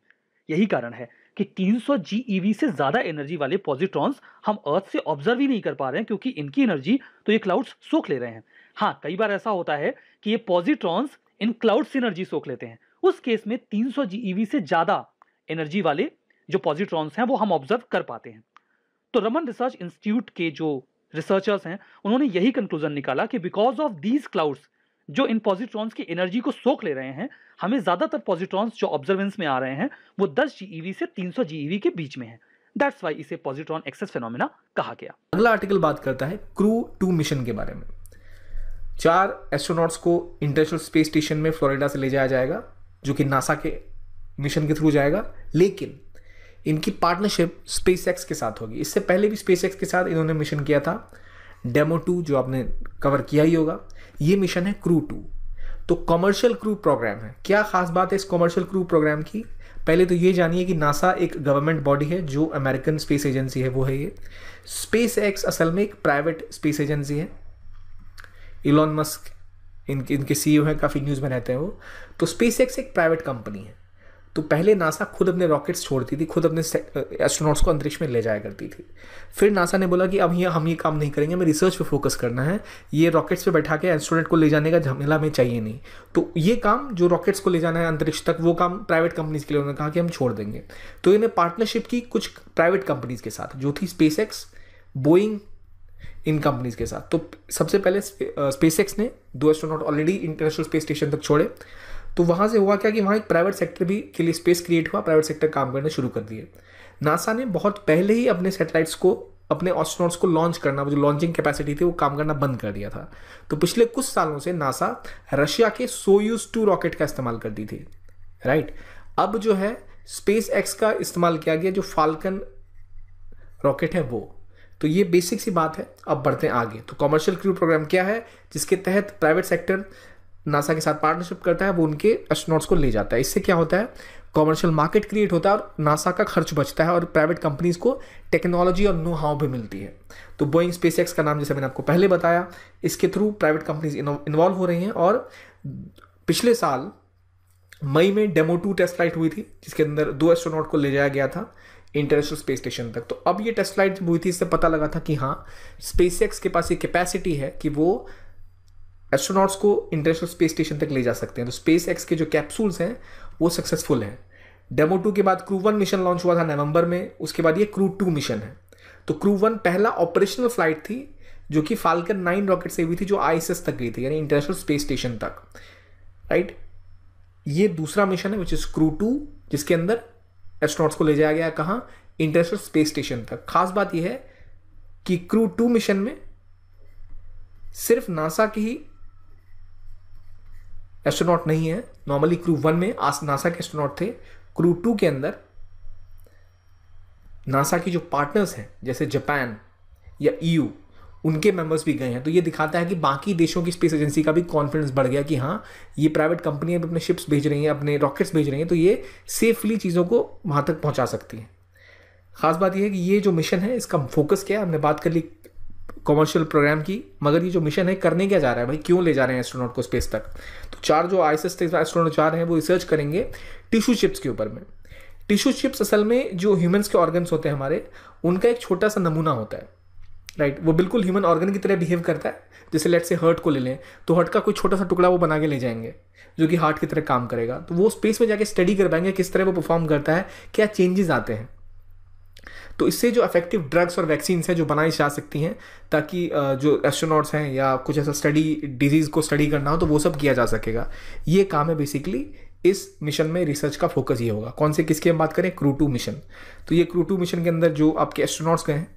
यही कारण है कि 300 सौ जी e से ज़्यादा एनर्जी वाले पॉजिट्रॉन्स हम अर्थ से ऑब्जर्व ही नहीं कर पा रहे हैं क्योंकि इनकी एनर्जी तो ये क्लाउड्स सोख ले रहे हैं हाँ कई बार ऐसा होता है कि ये पॉजिट्रॉन्स इन क्लाउड्स एनर्जी सोख लेते हैं उस केस में 300 सौ e से ज़्यादा एनर्जी वाले जो पॉजिट्रॉन्स हैं वो हम ऑब्जर्व कर पाते हैं तो रमन रिसर्च इंस्टीट्यूट के जो रिसर्चर्स हैं उन्होंने यही कंक्लूजन निकाला कि बिकॉज ऑफ दीज क्लाउड्स जो इन पॉजिट्रॉन्स की एनर्जी को सोख ले रहे हैं हमें ज़्यादातर पॉजिट्रॉन्स जो ऑब्जर्वेंस में आ रहे हैं वो 10 जी e से 300 सौ e के बीच में है दैट्स वाई इसे पॉजिट्रॉन एक्सेस फेनोमेना कहा गया अगला आर्टिकल बात करता है क्रू टू मिशन के बारे में चार एस्ट्रोनॉट्स को इंटरनेशनल स्पेस स्टेशन में फ्लोरिडा से ले जाया जाएगा जो कि नासा के मिशन के थ्रू जाएगा लेकिन इनकी पार्टनरशिप स्पेसएक्स के साथ होगी इससे पहले भी स्पेसएक्स के साथ इन्होंने मिशन किया था डेमो टू जो आपने कवर किया ही होगा ये मिशन है क्रू टू तो कमर्शियल क्रू प्रोग्राम है क्या खास बात है इस कमर्शियल क्रू प्रोग्राम की पहले तो ये जानिए कि नासा एक गवर्नमेंट बॉडी है जो अमेरिकन स्पेस एजेंसी है वो है ये स्पेस एक्स असल में एक प्राइवेट स्पेस एजेंसी है इलॉन मस्क इनके इनके सीईओ e हैं काफ़ी न्यूज़ में रहते हैं वो तो स्पेस एक्स एक प्राइवेट कंपनी है तो पहले नासा खुद अपने रॉकेट्स छोड़ती थी खुद अपने एस्ट्रोनॉट्स को अंतरिक्ष में ले जाया करती थी फिर नासा ने बोला कि अब ये हम ये काम नहीं करेंगे हमें रिसर्च पे फोकस करना है ये रॉकेट्स पे बैठा के एस्ट्रोनॉट को ले जाने का झमेला में चाहिए नहीं तो ये काम जो रॉकेट्स को ले जाना है अंतरिक्ष तक वो काम प्राइवेट कंपनीज के लिए उन्होंने कहा कि हम छोड़ देंगे तो इन्हें पार्टनरशिप की कुछ प्राइवेट कंपनीज के साथ जो थी स्पेस एक्स बोइंग इन कंपनीज के साथ तो सबसे पहले स्पेस एक्स ने दो astronaut already International space Station तक छोड़े तो वहाँ से हुआ क्या कि वहाँ एक प्राइवेट सेक्टर भी के लिए स्पेस क्रिएट हुआ प्राइवेट सेक्टर काम करना शुरू कर दिए नासा ने बहुत पहले ही अपने सेटेलाइट्स को अपने ऑस्ट्रोनॉट्स को लॉन्च करना वो जो लॉन्चिंग कैपेसिटी थी वो काम करना बंद कर दिया था तो पिछले कुछ सालों से नासा रशिया के सोयूज टू रॉकेट का इस्तेमाल करती थी राइट अब जो है स्पेस एक्स का इस्तेमाल किया गया जो फाल्कन रॉकेट है वो तो ये बेसिक सी बात है अब बढ़ते हैं आगे तो कॉमर्शियल क्रू प्रोग्राम क्या है जिसके तहत प्राइवेट सेक्टर नासा के साथ पार्टनरशिप करता है वो उनके एस्ट्रोनॉट्स को ले जाता है इससे क्या होता है कॉमर्शियल मार्केट क्रिएट होता है और नासा का खर्च बचता है और प्राइवेट कंपनीज को टेक्नोलॉजी और नो हाउ भी मिलती है तो बोइंग स्पेस का नाम जैसे मैंने आपको पहले बताया इसके थ्रू प्राइवेट कंपनीज इन्वॉल्व हो रही हैं और पिछले साल मई में डेमो टू टेस्ट फ्लाइट हुई थी जिसके अंदर दो एस्ट्रोनॉट को ले जाया गया था इंटरनेशनल स्पेस स्टेशन तक तो अब ये टेस्ट फ्लाइट हुई थी इससे पता लगा था कि हाँ स्पेस के पास ये कैपेसिटी है कि वो एस्ट्रोनॉट्स को इंटरनेशनल स्पेस स्टेशन तक ले जा सकते हैं तो स्पेस एक्स के जो कैप्सूल्स हैं वो सक्सेसफुल हैं डेमो टू के बाद क्रू वन मिशन लॉन्च हुआ था नवंबर में उसके बाद ये क्रू टू मिशन है तो क्रू वन पहला ऑपरेशनल फ्लाइट थी जो कि फाल्कन नाइन रॉकेट से हुई थी जो आई तक गई थी यानी इंटरनेशनल स्पेस स्टेशन तक राइट ये दूसरा मिशन है विच इज़ क्रू टू जिसके अंदर एस्ट्रोनॉट्स को ले जाया गया कहाँ इंटरनेशनल स्पेस स्टेशन तक खास बात यह है कि क्रू टू मिशन में सिर्फ नासा के ही एस्ट्रोनॉट नहीं है नॉर्मली क्रू वन में नासा के एस्ट्रोनॉट थे क्रू टू के अंदर नासा की जो पार्टनर्स हैं जैसे जापान या ईयू e उनके मेंबर्स भी गए हैं तो ये दिखाता है कि बाकी देशों की स्पेस एजेंसी का भी कॉन्फिडेंस बढ़ गया कि हाँ ये प्राइवेट कंपनियां भी अपने शिप्स भेज रही हैं अपने रॉकेट्स भेज रही हैं तो ये सेफली चीज़ों को वहाँ तक पहुँचा सकती हैं खास बात यह है कि ये जो मिशन है इसका फोकस क्या है हमने बात कर ली कॉमर्शियल प्रोग्राम की मगर ये जो मिशन है करने क्या जा रहा है भाई क्यों ले जा रहे हैं एस्ट्रोनॉट को स्पेस तक तो चार जो आई एस एस्ट्रोनॉट जा रहे हैं वो रिसर्च करेंगे टिश्यू चिप्स के ऊपर में टिश्यू चिप्स असल में जो ह्यूमन्स के ऑर्गन्स होते हैं हमारे उनका एक छोटा सा नमूना होता है राइट right, वो बिल्कुल ह्यूमन ऑर्गन की तरह बिहेव करता है जैसे लेट से हर्ट को ले लें तो हर्ट का कोई छोटा सा टुकड़ा वो बना के ले जाएंगे जो कि हार्ट की तरह काम करेगा तो वो स्पेस में जाके स्टडी कर पाएंगे किस तरह वो परफॉर्म करता है क्या चेंजेस आते हैं तो इससे जो इफेक्टिव ड्रग्स और वैक्सीन्स हैं जो बनाई जा सकती हैं ताकि जो एस्ट्रोनॉट्स हैं या कुछ ऐसा स्टडी डिजीज़ को स्टडी करना हो तो वो सब किया जा सकेगा ये काम है बेसिकली इस मिशन में रिसर्च का फोकस ये होगा कौन से किसकी हम बात करें क्रू टू मिशन तो ये क्रू टू मिशन के अंदर जो आपके एस्ट्रोनॉट्स गए हैं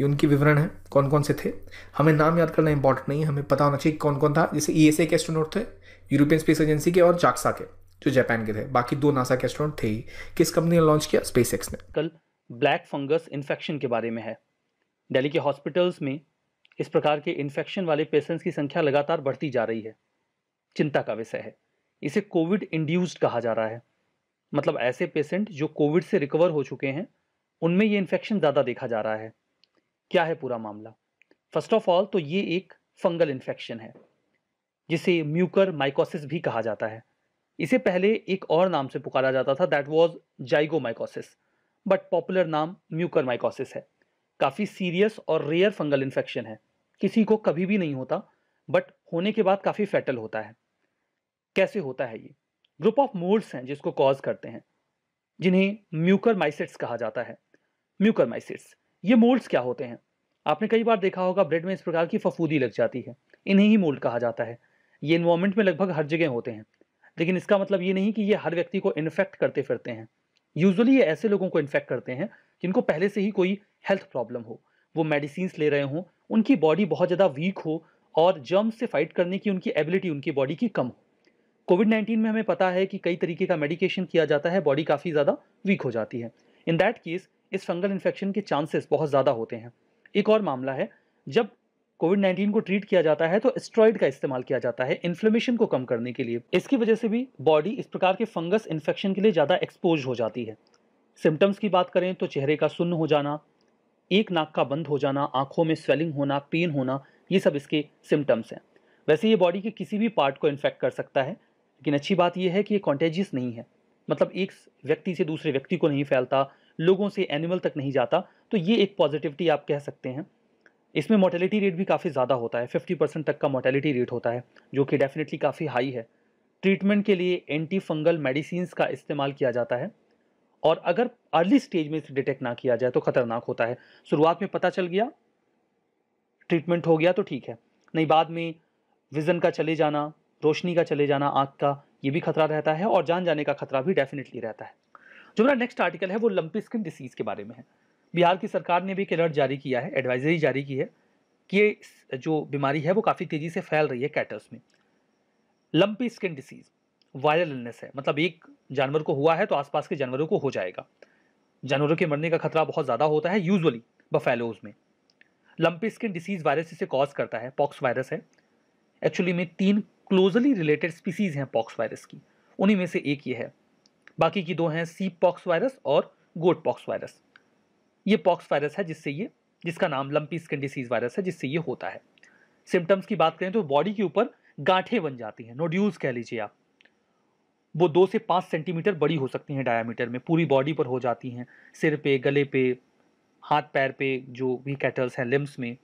ये उनकी विवरण है कौन कौन से थे हमें नाम याद करना इंपॉर्टेंट नहीं है हमें पता होना चाहिए कौन कौन था जैसे ई e के एस्ट्रोनॉट थे यूरोपियन स्पेस एजेंसी के और जाक्सा के जो जापान के थे बाकी दो नासा के एस्ट्रोनॉट थे ही किस कंपनी ने लॉन्च किया स्पेस ने कल ब्लैक फंगस इन्फेक्शन के बारे में है दिल्ली के हॉस्पिटल्स में इस प्रकार के इन्फेक्शन वाले पेशेंट्स की संख्या लगातार बढ़ती जा रही है चिंता का विषय है इसे कोविड इंड्यूस्ड कहा जा रहा है मतलब ऐसे पेशेंट जो कोविड से रिकवर हो चुके हैं उनमें ये इन्फेक्शन ज़्यादा देखा जा रहा है क्या है पूरा मामला फर्स्ट ऑफ ऑल तो ये एक फंगल इन्फेक्शन है जिसे म्यूकर माइकोसिस भी कहा जाता है इसे पहले एक और नाम से पुकारा जाता था दैट वॉज जाइगो माइकोसिस बट पॉपुलर नाम म्यूकरमाइकोसिस है काफ़ी सीरियस और रेयर फंगल इन्फेक्शन है किसी को कभी भी नहीं होता बट होने के बाद काफ़ी फैटल होता है कैसे होता है ये ग्रुप ऑफ मोल्ड्स हैं जिसको कॉज करते हैं जिन्हें म्यूकर माइसिट्स कहा जाता है म्यूकरमाइसिट्स ये मोल्ड्स क्या होते हैं आपने कई बार देखा होगा ब्रेड में इस प्रकार की फफूदी लग जाती है इन्हें ही मोल्ड कहा जाता है ये इन्वायरमेंट में लगभग हर जगह होते हैं लेकिन इसका मतलब ये नहीं कि ये हर व्यक्ति को इन्फेक्ट करते फिरते हैं यूजुअली ये ऐसे लोगों को इन्फेक्ट करते हैं जिनको पहले से ही कोई हेल्थ प्रॉब्लम हो वो मेडिसिन ले रहे हों उनकी बॉडी बहुत ज़्यादा वीक हो और जर्म से फाइट करने की उनकी एबिलिटी उनकी बॉडी की कम हो कोविड नाइन्टीन में हमें पता है कि कई तरीके का मेडिकेशन किया जाता है बॉडी काफ़ी ज़्यादा वीक हो जाती है इन दैट केस इस फंगल इन्फेक्शन के चांसेस बहुत ज़्यादा होते हैं एक और मामला है जब कोविड नाइन्टीन को ट्रीट किया जाता है तो स्ट्रॉइड का इस्तेमाल किया जाता है इन्फ्लेमेशन को कम करने के लिए इसकी वजह से भी बॉडी इस प्रकार के फंगस इन्फेक्शन के लिए ज़्यादा एक्सपोज हो जाती है सिम्टम्स की बात करें तो चेहरे का सुन्न हो जाना एक नाक का बंद हो जाना आंखों में स्वेलिंग होना पेन होना ये सब इसके सिम्टम्स हैं वैसे ये बॉडी के किसी भी पार्ट को इन्फेक्ट कर सकता है लेकिन अच्छी बात यह है कि ये कॉन्टेजियस नहीं है मतलब एक व्यक्ति से दूसरे व्यक्ति को नहीं फैलता लोगों से एनिमल तक नहीं जाता तो ये एक पॉजिटिविटी आप कह सकते हैं इसमें मोटेलिटी रेट भी काफ़ी ज़्यादा होता है 50 परसेंट तक का मोटेलिटी रेट होता है जो कि डेफिनेटली काफ़ी हाई है ट्रीटमेंट के लिए एंटी फंगल मेडिसिन का इस्तेमाल किया जाता है और अगर अर्ली स्टेज में इसे डिटेक्ट ना किया जाए तो ख़तरनाक होता है शुरुआत में पता चल गया ट्रीटमेंट हो गया तो ठीक है नहीं बाद में विज़न का चले जाना रोशनी का चले जाना आँख का ये भी खतरा रहता है और जान जाने का खतरा भी डेफिनेटली रहता है जो मेरा नेक्स्ट आर्टिकल है वो लंपी स्किन डिसीज़ के बारे में है बिहार की सरकार ने भी एक अलर्ट जारी किया है एडवाइजरी जारी की है कि ये जो बीमारी है वो काफ़ी तेज़ी से फैल रही है कैटर्स में lumpy skin disease viral illness है मतलब एक जानवर को हुआ है तो आसपास के जानवरों को हो जाएगा जानवरों के मरने का खतरा बहुत ज़्यादा होता है यूजुअली बफेलोज में लंपी स्किन डिसीज़ वायरस इसे कॉज करता है पॉक्स वायरस है एक्चुअली में तीन क्लोजली रिलेटेड स्पीसीज़ हैं पॉक्स वायरस की उन्हीं में से एक ये है बाकी की दो हैं सी पॉक्स वायरस और गोट पॉक्स वायरस ये पॉक्स वायरस है जिससे ये जिसका नाम लंपी स्किन डिसीज वायरस है जिससे ये होता है सिम्टम्स की बात करें तो बॉडी के ऊपर गांठें बन जाती हैं नोड्यूल्स कह लीजिए आप वो दो से पाँच सेंटीमीटर बड़ी हो सकती हैं डायामीटर में पूरी बॉडी पर हो जाती हैं सिर पे गले पे हाथ पैर पे जो भी कैटल्स हैं लिम्स में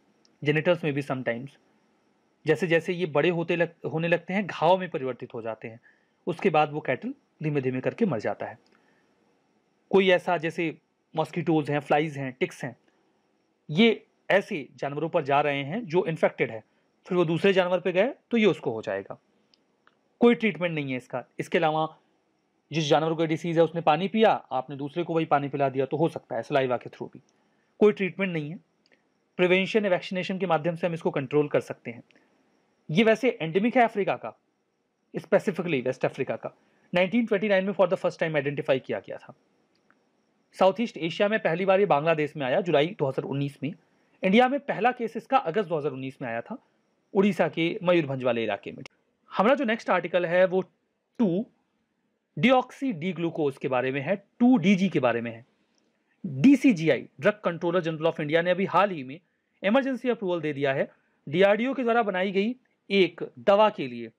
जेनेटल्स में भी समटाइम्स जैसे जैसे ये बड़े होते लग होने लगते हैं घाव में परिवर्तित हो जाते हैं उसके बाद वो कैटल धीमे धीमे करके मर जाता है कोई ऐसा जैसे मॉस्किटोज हैं फ्लाइज हैं टिक्स हैं ये ऐसे जानवरों पर जा रहे हैं जो इन्फेक्टेड है फिर वो दूसरे जानवर पे गए तो ये उसको हो जाएगा कोई ट्रीटमेंट नहीं है इसका इसके अलावा जिस जानवर को डिसीज़ है उसने पानी पिया आपने दूसरे को वही पानी पिला दिया तो हो सकता है सलाइवा के थ्रू भी कोई ट्रीटमेंट नहीं है प्रिवेंशन या वैक्सीनेशन के माध्यम से हम इसको कंट्रोल कर सकते हैं ये वैसे एंडेमिक है अफ्रीका का स्पेसिफिकली वेस्ट अफ्रीका का 1929 में for the first time identify किया गया था साउथ ईस्ट एशिया में पहली बार ये बांग्लादेश में आया जुलाई 2019 में इंडिया में पहला केस इसका अगस्त 2019 में आया था उड़ीसा के मयूरभंज वाले इलाके में हमारा जो नेक्स्ट आर्टिकल है वो टू डिऑक्सी डी ग्लूकोज के बारे में है टू डी के बारे में है the drug controller general of India ने अभी हाल ही में इमरजेंसी अप्रूवल दे दिया है डी के द्वारा बनाई गई एक दवा के लिए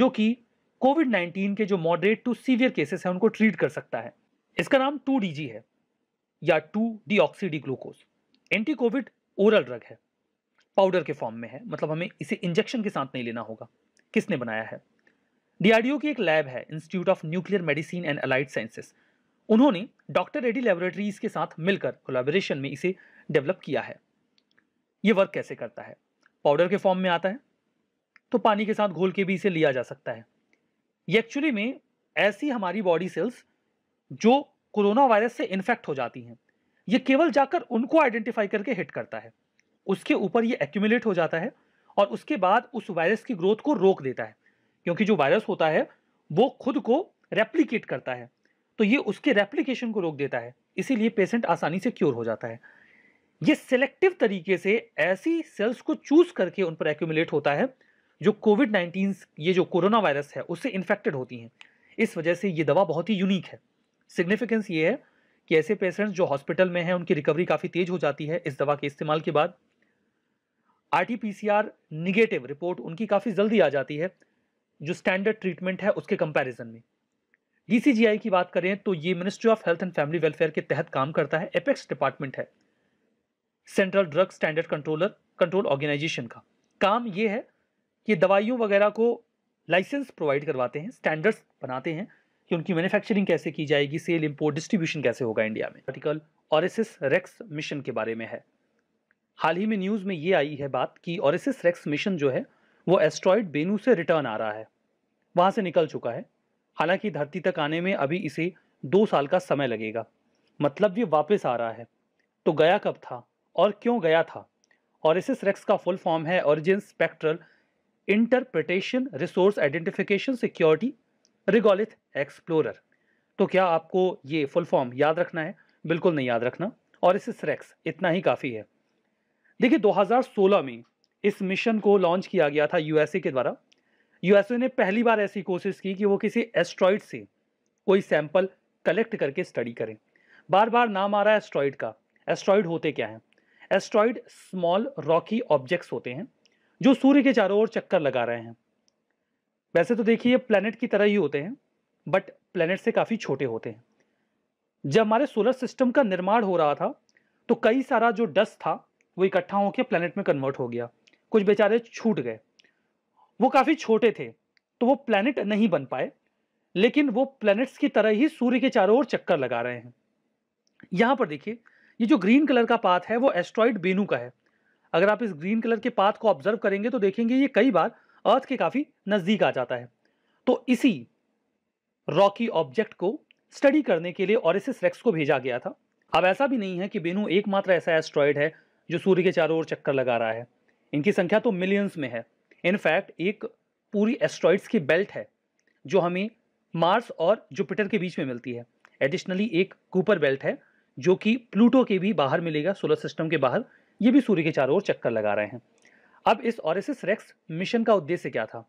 जो कि कोविड 19 के जो मॉडरेट टू सीवियर केसेस हैं उनको ट्रीट कर सकता है इसका नाम टू डी है या two D oxy D glucose anti covid oral drug है पाउडर के फॉर्म में है मतलब हमें इसे इंजेक्शन के साथ नहीं लेना होगा किसने बनाया है डीआरडीओ की एक लैब है Institute of Nuclear Medicine and Allied Sciences उन्होंने डॉक्टर रेड्डी लेबोरेटरीज के साथ मिलकर कोलाबोरेशन में इसे डेवलप किया है ये वर्क कैसे करता है पाउडर के फॉर्म में आता है तो पानी के साथ घोल के भी इसे लिया जा सकता है ये एक्चुअली में ऐसी हमारी बॉडी सेल्स जो कोरोना वायरस से इन्फेक्ट हो जाती हैं ये केवल जाकर उनको आइडेंटिफाई करके हिट करता है उसके ऊपर ये एक्यूमुलेट हो जाता है और उसके बाद उस वायरस की ग्रोथ को रोक देता है क्योंकि जो वायरस होता है वो खुद को रेप्लीकेट करता है तो ये उसके रेप्लीकेशन को रोक देता है इसीलिए पेशेंट आसानी से क्योर हो जाता है ये सिलेक्टिव तरीके से ऐसी सेल्स को चूज करके उन पर एक्यूमुलेट होता है जो कोविड नाइन्टीन ये जो कोरोना वायरस है उससे इन्फेक्टेड होती हैं इस वजह से ये दवा बहुत ही यूनिक है सिग्निफिकेंस ये है कि ऐसे पेशेंट्स जो हॉस्पिटल में हैं उनकी रिकवरी काफ़ी तेज हो जाती है इस दवा के इस्तेमाल के बाद आर निगेटिव रिपोर्ट उनकी काफ़ी जल्दी आ जाती है जो स्टैंडर्ड ट्रीटमेंट है उसके कंपैरिजन में डीसीजीआई e की बात करें तो ये Ministry of Health and Family Welfare के तहत काम करता है एपेक्स डिपार्टमेंट है Central Drug Standard Controller Control Organisation का काम ये है कि दवाइयों वगैरह को लाइसेंस प्रोवाइड करवाते हैं स्टैंडर्ड्स बनाते हैं कि उनकी मैन्युफैक्चरिंग कैसे की जाएगी सेल इंपोर्ट डिस्ट्रीब्यूशन कैसे होगा इंडिया में आर्टिकल एस रेक्स मिशन के बारे में है हाल ही में न्यूज़ में ये आई है बात कि एस रेक्स मिशन जो है वो एस्ट्रॉयड बेनू से रिटर्न आ रहा है वहाँ से निकल चुका है हालांकि धरती तक आने में अभी इसे दो साल का समय लगेगा मतलब ये वापस आ रहा है तो गया कब था और क्यों गया था एस रेक्स का फुल फॉर्म है origin spectral interpretation resource identification security regolith explorer तो क्या आपको ये फुल फॉर्म याद रखना है बिल्कुल नहीं याद रखना और इस सरेक्स इतना ही काफ़ी है देखिए 2016 में इस मिशन को लॉन्च किया गया था यूएसए के द्वारा यूएसए ने पहली बार ऐसी कोशिश की कि वो किसी एस्ट्रॉइड से कोई सैंपल कलेक्ट करके स्टडी करें बार बार नाम आ रहा है एस्ट्रॉइड का एस्ट्रॉइड होते क्या हैं एस्ट्रॉइड स्मॉल रॉकी ऑब्जेक्ट्स होते हैं जो सूर्य के चारों ओर चक्कर लगा रहे हैं वैसे तो देखिए प्लैनेट की तरह ही होते हैं बट प्लैनेट से काफ़ी छोटे होते हैं जब हमारे सोलर सिस्टम का निर्माण हो रहा था तो कई सारा जो डस्ट था वो इकट्ठा होकर प्लैनेट में कन्वर्ट हो गया कुछ बेचारे छूट गए वो काफ़ी छोटे थे तो वो प्लैनेट नहीं बन पाए लेकिन वो प्लैनेट्स की तरह ही सूर्य के चारों ओर चक्कर लगा रहे हैं यहाँ पर देखिए ये जो ग्रीन कलर का पाथ है वो एस्ट्रॉइड बेनू का है अगर आप इस ग्रीन कलर के पाथ को ऑब्जर्व करेंगे तो देखेंगे ये कई बार अर्थ के काफ़ी नज़दीक आ जाता है तो इसी रॉकी ऑब्जेक्ट को स्टडी करने के लिए ऑरिसिस रेक्स को भेजा गया था अब ऐसा भी नहीं है कि बेनू एकमात्र ऐसा एस्ट्रॉयड है जो सूर्य के चारों ओर चक्कर लगा रहा है इनकी संख्या तो मिलियंस में है इनफैक्ट एक पूरी एस्ट्रॉइड्स की बेल्ट है जो हमें मार्स और जुपिटर के बीच में मिलती है एडिशनली एक कूपर बेल्ट है जो कि प्लूटो के भी बाहर मिलेगा सोलर सिस्टम के बाहर ये भी सूर्य के चारों ओर चक्कर लगा रहे हैं अब इस ऑरेसिस रेक्स मिशन का उद्देश्य क्या था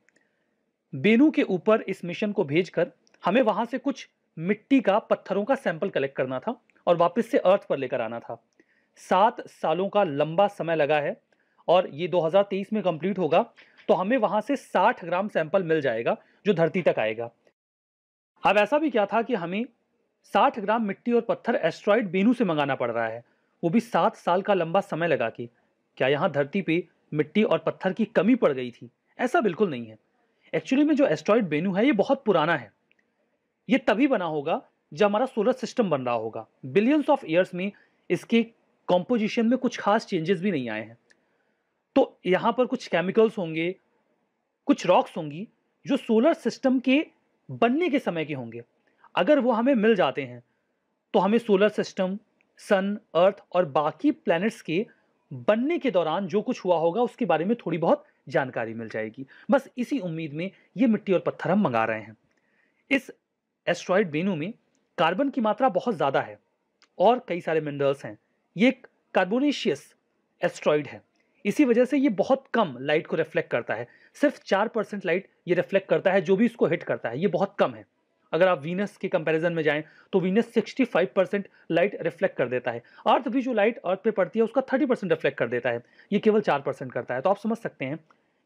बेनू के ऊपर इस मिशन को भेजकर हमें वहां से कुछ मिट्टी का पत्थरों का सैंपल कलेक्ट करना था और वापस से अर्थ पर लेकर आना था सात सालों का लंबा समय लगा है और ये 2023 में कंप्लीट होगा तो हमें वहां से 60 ग्राम सैंपल मिल जाएगा जो धरती तक आएगा अब ऐसा भी क्या था कि हमें 60 ग्राम मिट्टी और पत्थर एस्ट्रॉइड बेनू से मंगाना पड़ रहा है वो भी सात साल का लंबा समय लगा के क्या यहाँ धरती पर मिट्टी और पत्थर की कमी पड़ गई थी ऐसा बिल्कुल नहीं है एक्चुअली में जो एस्ट्रॉयड बेनू है ये बहुत पुराना है ये तभी बना होगा जब हमारा सोलर सिस्टम बन रहा होगा बिलियंस ऑफ ईयर्स में इसके कॉम्पोजिशन में कुछ खास चेंजेस भी नहीं आए हैं तो यहाँ पर कुछ केमिकल्स होंगे कुछ रॉक्स होंगी जो सोलर सिस्टम के बनने के समय के होंगे अगर वो हमें मिल जाते हैं तो हमें सोलर सिस्टम सन अर्थ और बाकी प्लैनेट्स के बनने के दौरान जो कुछ हुआ होगा उसके बारे में थोड़ी बहुत जानकारी मिल जाएगी बस इसी उम्मीद में ये मिट्टी और पत्थर हम मंगा रहे हैं इस एस्ट्रॉयड बेनू में कार्बन की मात्रा बहुत ज़्यादा है और कई सारे मिनरल्स हैं ये एक कार्बोनेशियस एस्ट्रॉयड है इसी वजह से ये बहुत कम लाइट को रिफ्लेक्ट करता है सिर्फ चार परसेंट लाइट ये रिफ्लेक्ट करता है जो भी इसको हिट करता है ये बहुत कम है अगर आप वीनस के कंपैरिजन में जाएं तो वीनस 65 परसेंट लाइट रिफ्लेक्ट कर देता है अर्थ भी जो लाइट अर्थ पे पड़ती है उसका 30 परसेंट रिफ्लेक्ट कर देता है ये केवल 4 परसेंट करता है तो आप समझ सकते हैं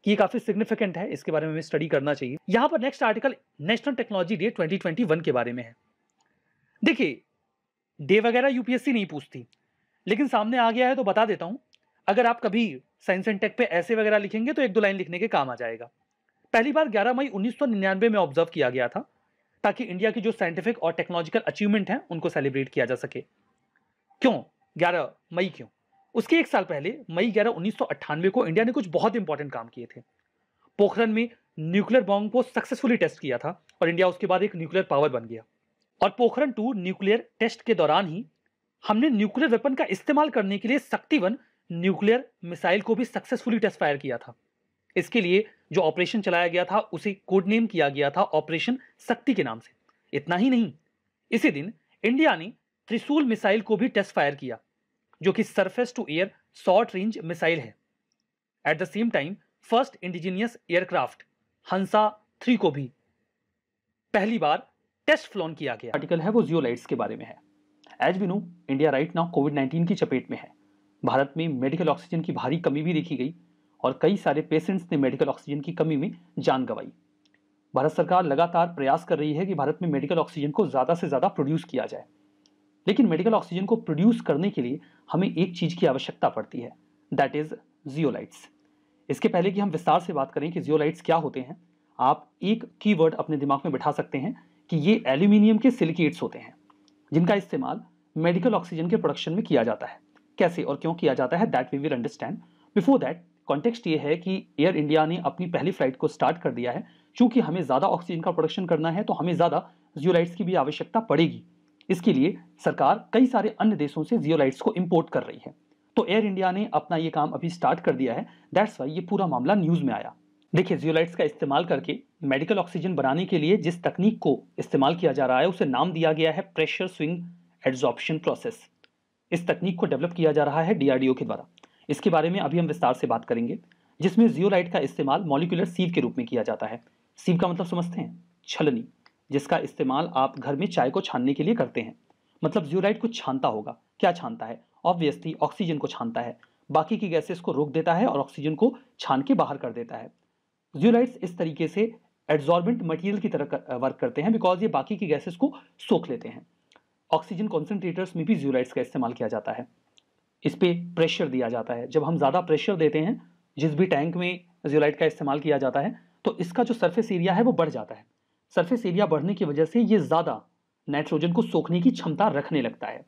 कि ये काफ़ी सिग्निफिकेंट है इसके बारे में हमें स्टडी करना चाहिए यहाँ पर next article national technology day twenty के बारे में है देखिए डे वगैरह यूपीएससी नहीं पूछती लेकिन सामने आ गया है तो बता देता हूँ अगर आप कभी साइंस एंड टेक पे ऐसे वगैरह लिखेंगे तो एक दो लाइन लिखने के काम आ जाएगा पहली बार 11 मई 1999 में ऑब्जर्व किया गया था ताकि इंडिया की जो साइंटिफिक और टेक्नोलॉजिकल अचीवमेंट हैं उनको सेलिब्रेट किया जा सके क्यों 11 मई क्यों उसके एक साल पहले मई ग्यारह उन्नीस को इंडिया ने कुछ बहुत इंपॉर्टेंट काम किए थे पोखरण में न्यूक्लियर बॉम्ब को सक्सेसफुली टेस्ट किया था और इंडिया उसके बाद एक न्यूक्लियर पावर बन गया और पोखरण टू न्यूक्लियर टेस्ट के दौरान ही हमने न्यूक्लियर वेपन का इस्तेमाल करने के लिए शक्तिवन न्यूक्लियर मिसाइल को भी सक्सेसफुली टेस्ट फायर किया था इसके लिए जो ऑपरेशन चलाया गया था उसे कोड नेम किया गया था ऑपरेशन शक्ति के नाम से इतना ही नहीं इसी दिन इंडिया ने त्रिशूल मिसाइल को भी टेस्ट फायर किया जो कि surface to air short range missile है at the same time first indigenous aircraft Hansa three को भी पहली बार टेस्ट फ्लॉन किया गया आर्टिकल है वो जियो लाइट्स के बारे में है as we know India right now covid 19 की चपेट में है भारत में मेडिकल ऑक्सीजन की भारी कमी भी देखी गई और कई सारे पेशेंट्स ने मेडिकल ऑक्सीजन की कमी में जान गंवाई भारत सरकार लगातार प्रयास कर रही है कि भारत में मेडिकल ऑक्सीजन को ज़्यादा से ज़्यादा प्रोड्यूस किया जाए लेकिन मेडिकल ऑक्सीजन को प्रोड्यूस करने के लिए हमें एक चीज़ की आवश्यकता पड़ती है दैट इज़ जियोलाइट्स इसके पहले कि हम विस्तार से बात करें कि जियोलाइट्स क्या होते हैं आप एक की अपने दिमाग में बिठा सकते हैं कि ये एल्यूमिनियम के सिलिकेट्स होते हैं जिनका इस्तेमाल मेडिकल ऑक्सीजन के प्रोडक्शन में किया जाता है कैसे और क्यों किया जाता है that we will understand before that context ये है कि एयर इंडिया ने अपनी पहली फ्लाइट को स्टार्ट कर दिया है चूंकि हमें ज़्यादा ऑक्सीजन का प्रोडक्शन करना है तो हमें ज़्यादा जियोलाइट्स की भी आवश्यकता पड़ेगी इसके लिए सरकार कई सारे अन्य देशों से जियोलाइट्स को इम्पोर्ट कर रही है तो एयर इंडिया ने अपना ये काम अभी स्टार्ट कर दिया है दैट्स वाई ये पूरा मामला न्यूज़ में आया देखिए जियोलाइट्स का इस्तेमाल करके मेडिकल ऑक्सीजन बनाने के लिए जिस तकनीक को इस्तेमाल किया जा रहा है उसे नाम दिया गया है प्रेशर स्विंग एड्जॉर्प्शन प्रोसेस इस तकनीक को डेवलप किया जा रहा है डीआरडीओ के द्वारा इसके बारे में अभी हम विस्तार से बात करेंगे जिसमें जियोलाइट का इस्तेमाल मॉलिकुलर सीव के रूप में किया जाता है सीव का मतलब समझते हैं छलनी जिसका इस्तेमाल आप घर में चाय को छानने के लिए करते हैं मतलब जियोलाइट कुछ छानता होगा क्या छानता है ऑब्वियसली ऑक्सीजन को छानता है बाकी की गैसेस को रोक देता है और ऑक्सीजन को छान के बाहर कर देता है जियोलाइट्स इस तरीके से एड्जॉर्बेंट मटेरियल की तरह कर, वर्क करते हैं बिकॉज ये बाकी की गैसेस को सोख लेते हैं ऑक्सीजन कॉन्सेंट्रेटर्स में भी जियोलाइट्स का इस्तेमाल किया जाता है इस पर प्रेशर दिया जाता है जब हम ज़्यादा प्रेशर देते हैं जिस भी टैंक में जियोलाइट का इस्तेमाल किया जाता है तो इसका जो सरफेस एरिया है वो बढ़ जाता है सरफेस एरिया बढ़ने की वजह से ये ज़्यादा नाइट्रोजन को सोखने की क्षमता रखने लगता है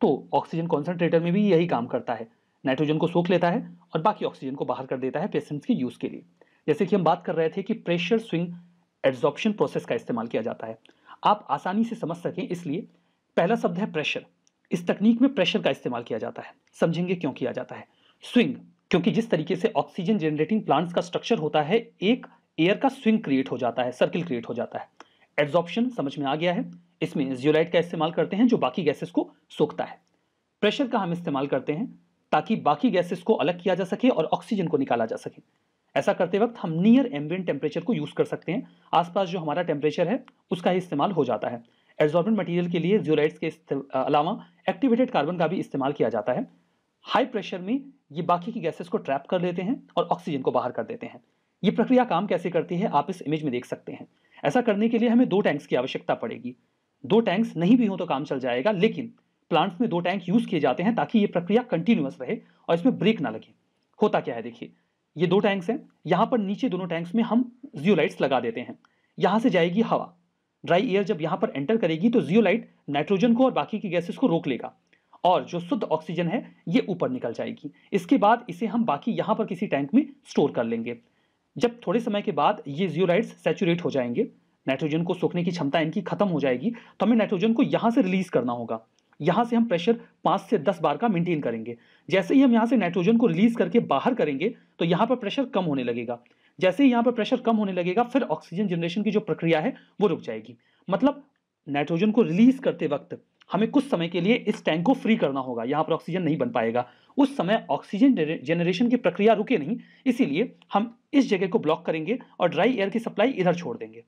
तो ऑक्सीजन कॉन्सेंट्रेटर में भी यही काम करता है नाइट्रोजन को सोख लेता है और बाकी ऑक्सीजन को बाहर कर देता है पेशेंट्स के यूज़ के लिए जैसे कि हम बात कर रहे थे कि प्रेशर स्विंग एड्जॉर्प्शन प्रोसेस का इस्तेमाल किया जाता है आप आसानी से समझ सकें इसलिए पहला शब्द है प्रेशर इस तकनीक में प्रेशर का इस्तेमाल किया जाता है समझेंगे क्यों किया जाता है स्विंग क्योंकि जिस तरीके से ऑक्सीजन जनरेटिंग प्लांट्स का स्ट्रक्चर होता है एक एयर का स्विंग क्रिएट हो जाता है सर्किल क्रिएट हो जाता है एब्जॉर्प्शन समझ में आ गया है इसमें जियोलाइट का इस्तेमाल करते हैं जो बाकी गैसेस को सोखता है प्रेशर का हम इस्तेमाल करते हैं ताकि बाकी गैसेस को अलग किया जा सके और ऑक्सीजन को निकाला जा सके ऐसा करते वक्त हम नियर एम्बियन टेम्परेचर को यूज़ कर सकते हैं आसपास जो हमारा टेम्परेचर है उसका ही इस्तेमाल हो जाता है एब्जॉर्बेंट मटेरियल के लिए जियोलाइट्स के अलावा एक्टिवेटेड कार्बन का भी इस्तेमाल किया जाता है हाई प्रेशर में ये बाकी की गैसेस को ट्रैप कर लेते हैं और ऑक्सीजन को बाहर कर देते हैं ये प्रक्रिया काम कैसे करती है आप इस इमेज में देख सकते हैं ऐसा करने के लिए हमें दो टैंक्स की आवश्यकता पड़ेगी दो टैंक्स नहीं भी हों तो काम चल जाएगा लेकिन प्लांट्स में दो टैंक यूज़ किए जाते हैं ताकि ये प्रक्रिया कंटिन्यूस रहे और इसमें ब्रेक ना लगे होता क्या है देखिए ये दो टैंक्स हैं यहाँ पर नीचे दोनों टैंक्स में हम जियोलाइट्स लगा देते हैं यहाँ से जाएगी हवा ड्राई एयर जब यहाँ पर एंटर करेगी तो जियोलाइट नाइट्रोजन को और बाकी की गैसेस को रोक लेगा और जो शुद्ध ऑक्सीजन है ये ऊपर निकल जाएगी इसके बाद इसे हम बाकी यहाँ पर किसी टैंक में स्टोर कर लेंगे जब थोड़े समय के बाद ये जियोलाइट्स सेचुरेट हो जाएंगे नाइट्रोजन को सोखने की क्षमता इनकी खत्म हो जाएगी तो हमें नाइट्रोजन को यहाँ से रिलीज करना होगा यहाँ से हम प्रेशर पाँच से दस बार का मेंटेन करेंगे जैसे ही हम यहाँ से नाइट्रोजन को रिलीज करके बाहर करेंगे तो यहाँ पर प्रेशर कम होने लगेगा जैसे ही यहाँ पर प्रेशर कम होने लगेगा फिर ऑक्सीजन जनरेशन की जो प्रक्रिया है वो रुक जाएगी मतलब नाइट्रोजन को रिलीज करते वक्त हमें कुछ समय के लिए इस टैंक को फ्री करना होगा यहाँ पर ऑक्सीजन नहीं बन पाएगा उस समय ऑक्सीजन जनरेशन की प्रक्रिया रुके नहीं इसीलिए हम इस जगह को ब्लॉक करेंगे और ड्राई एयर की सप्लाई इधर छोड़ देंगे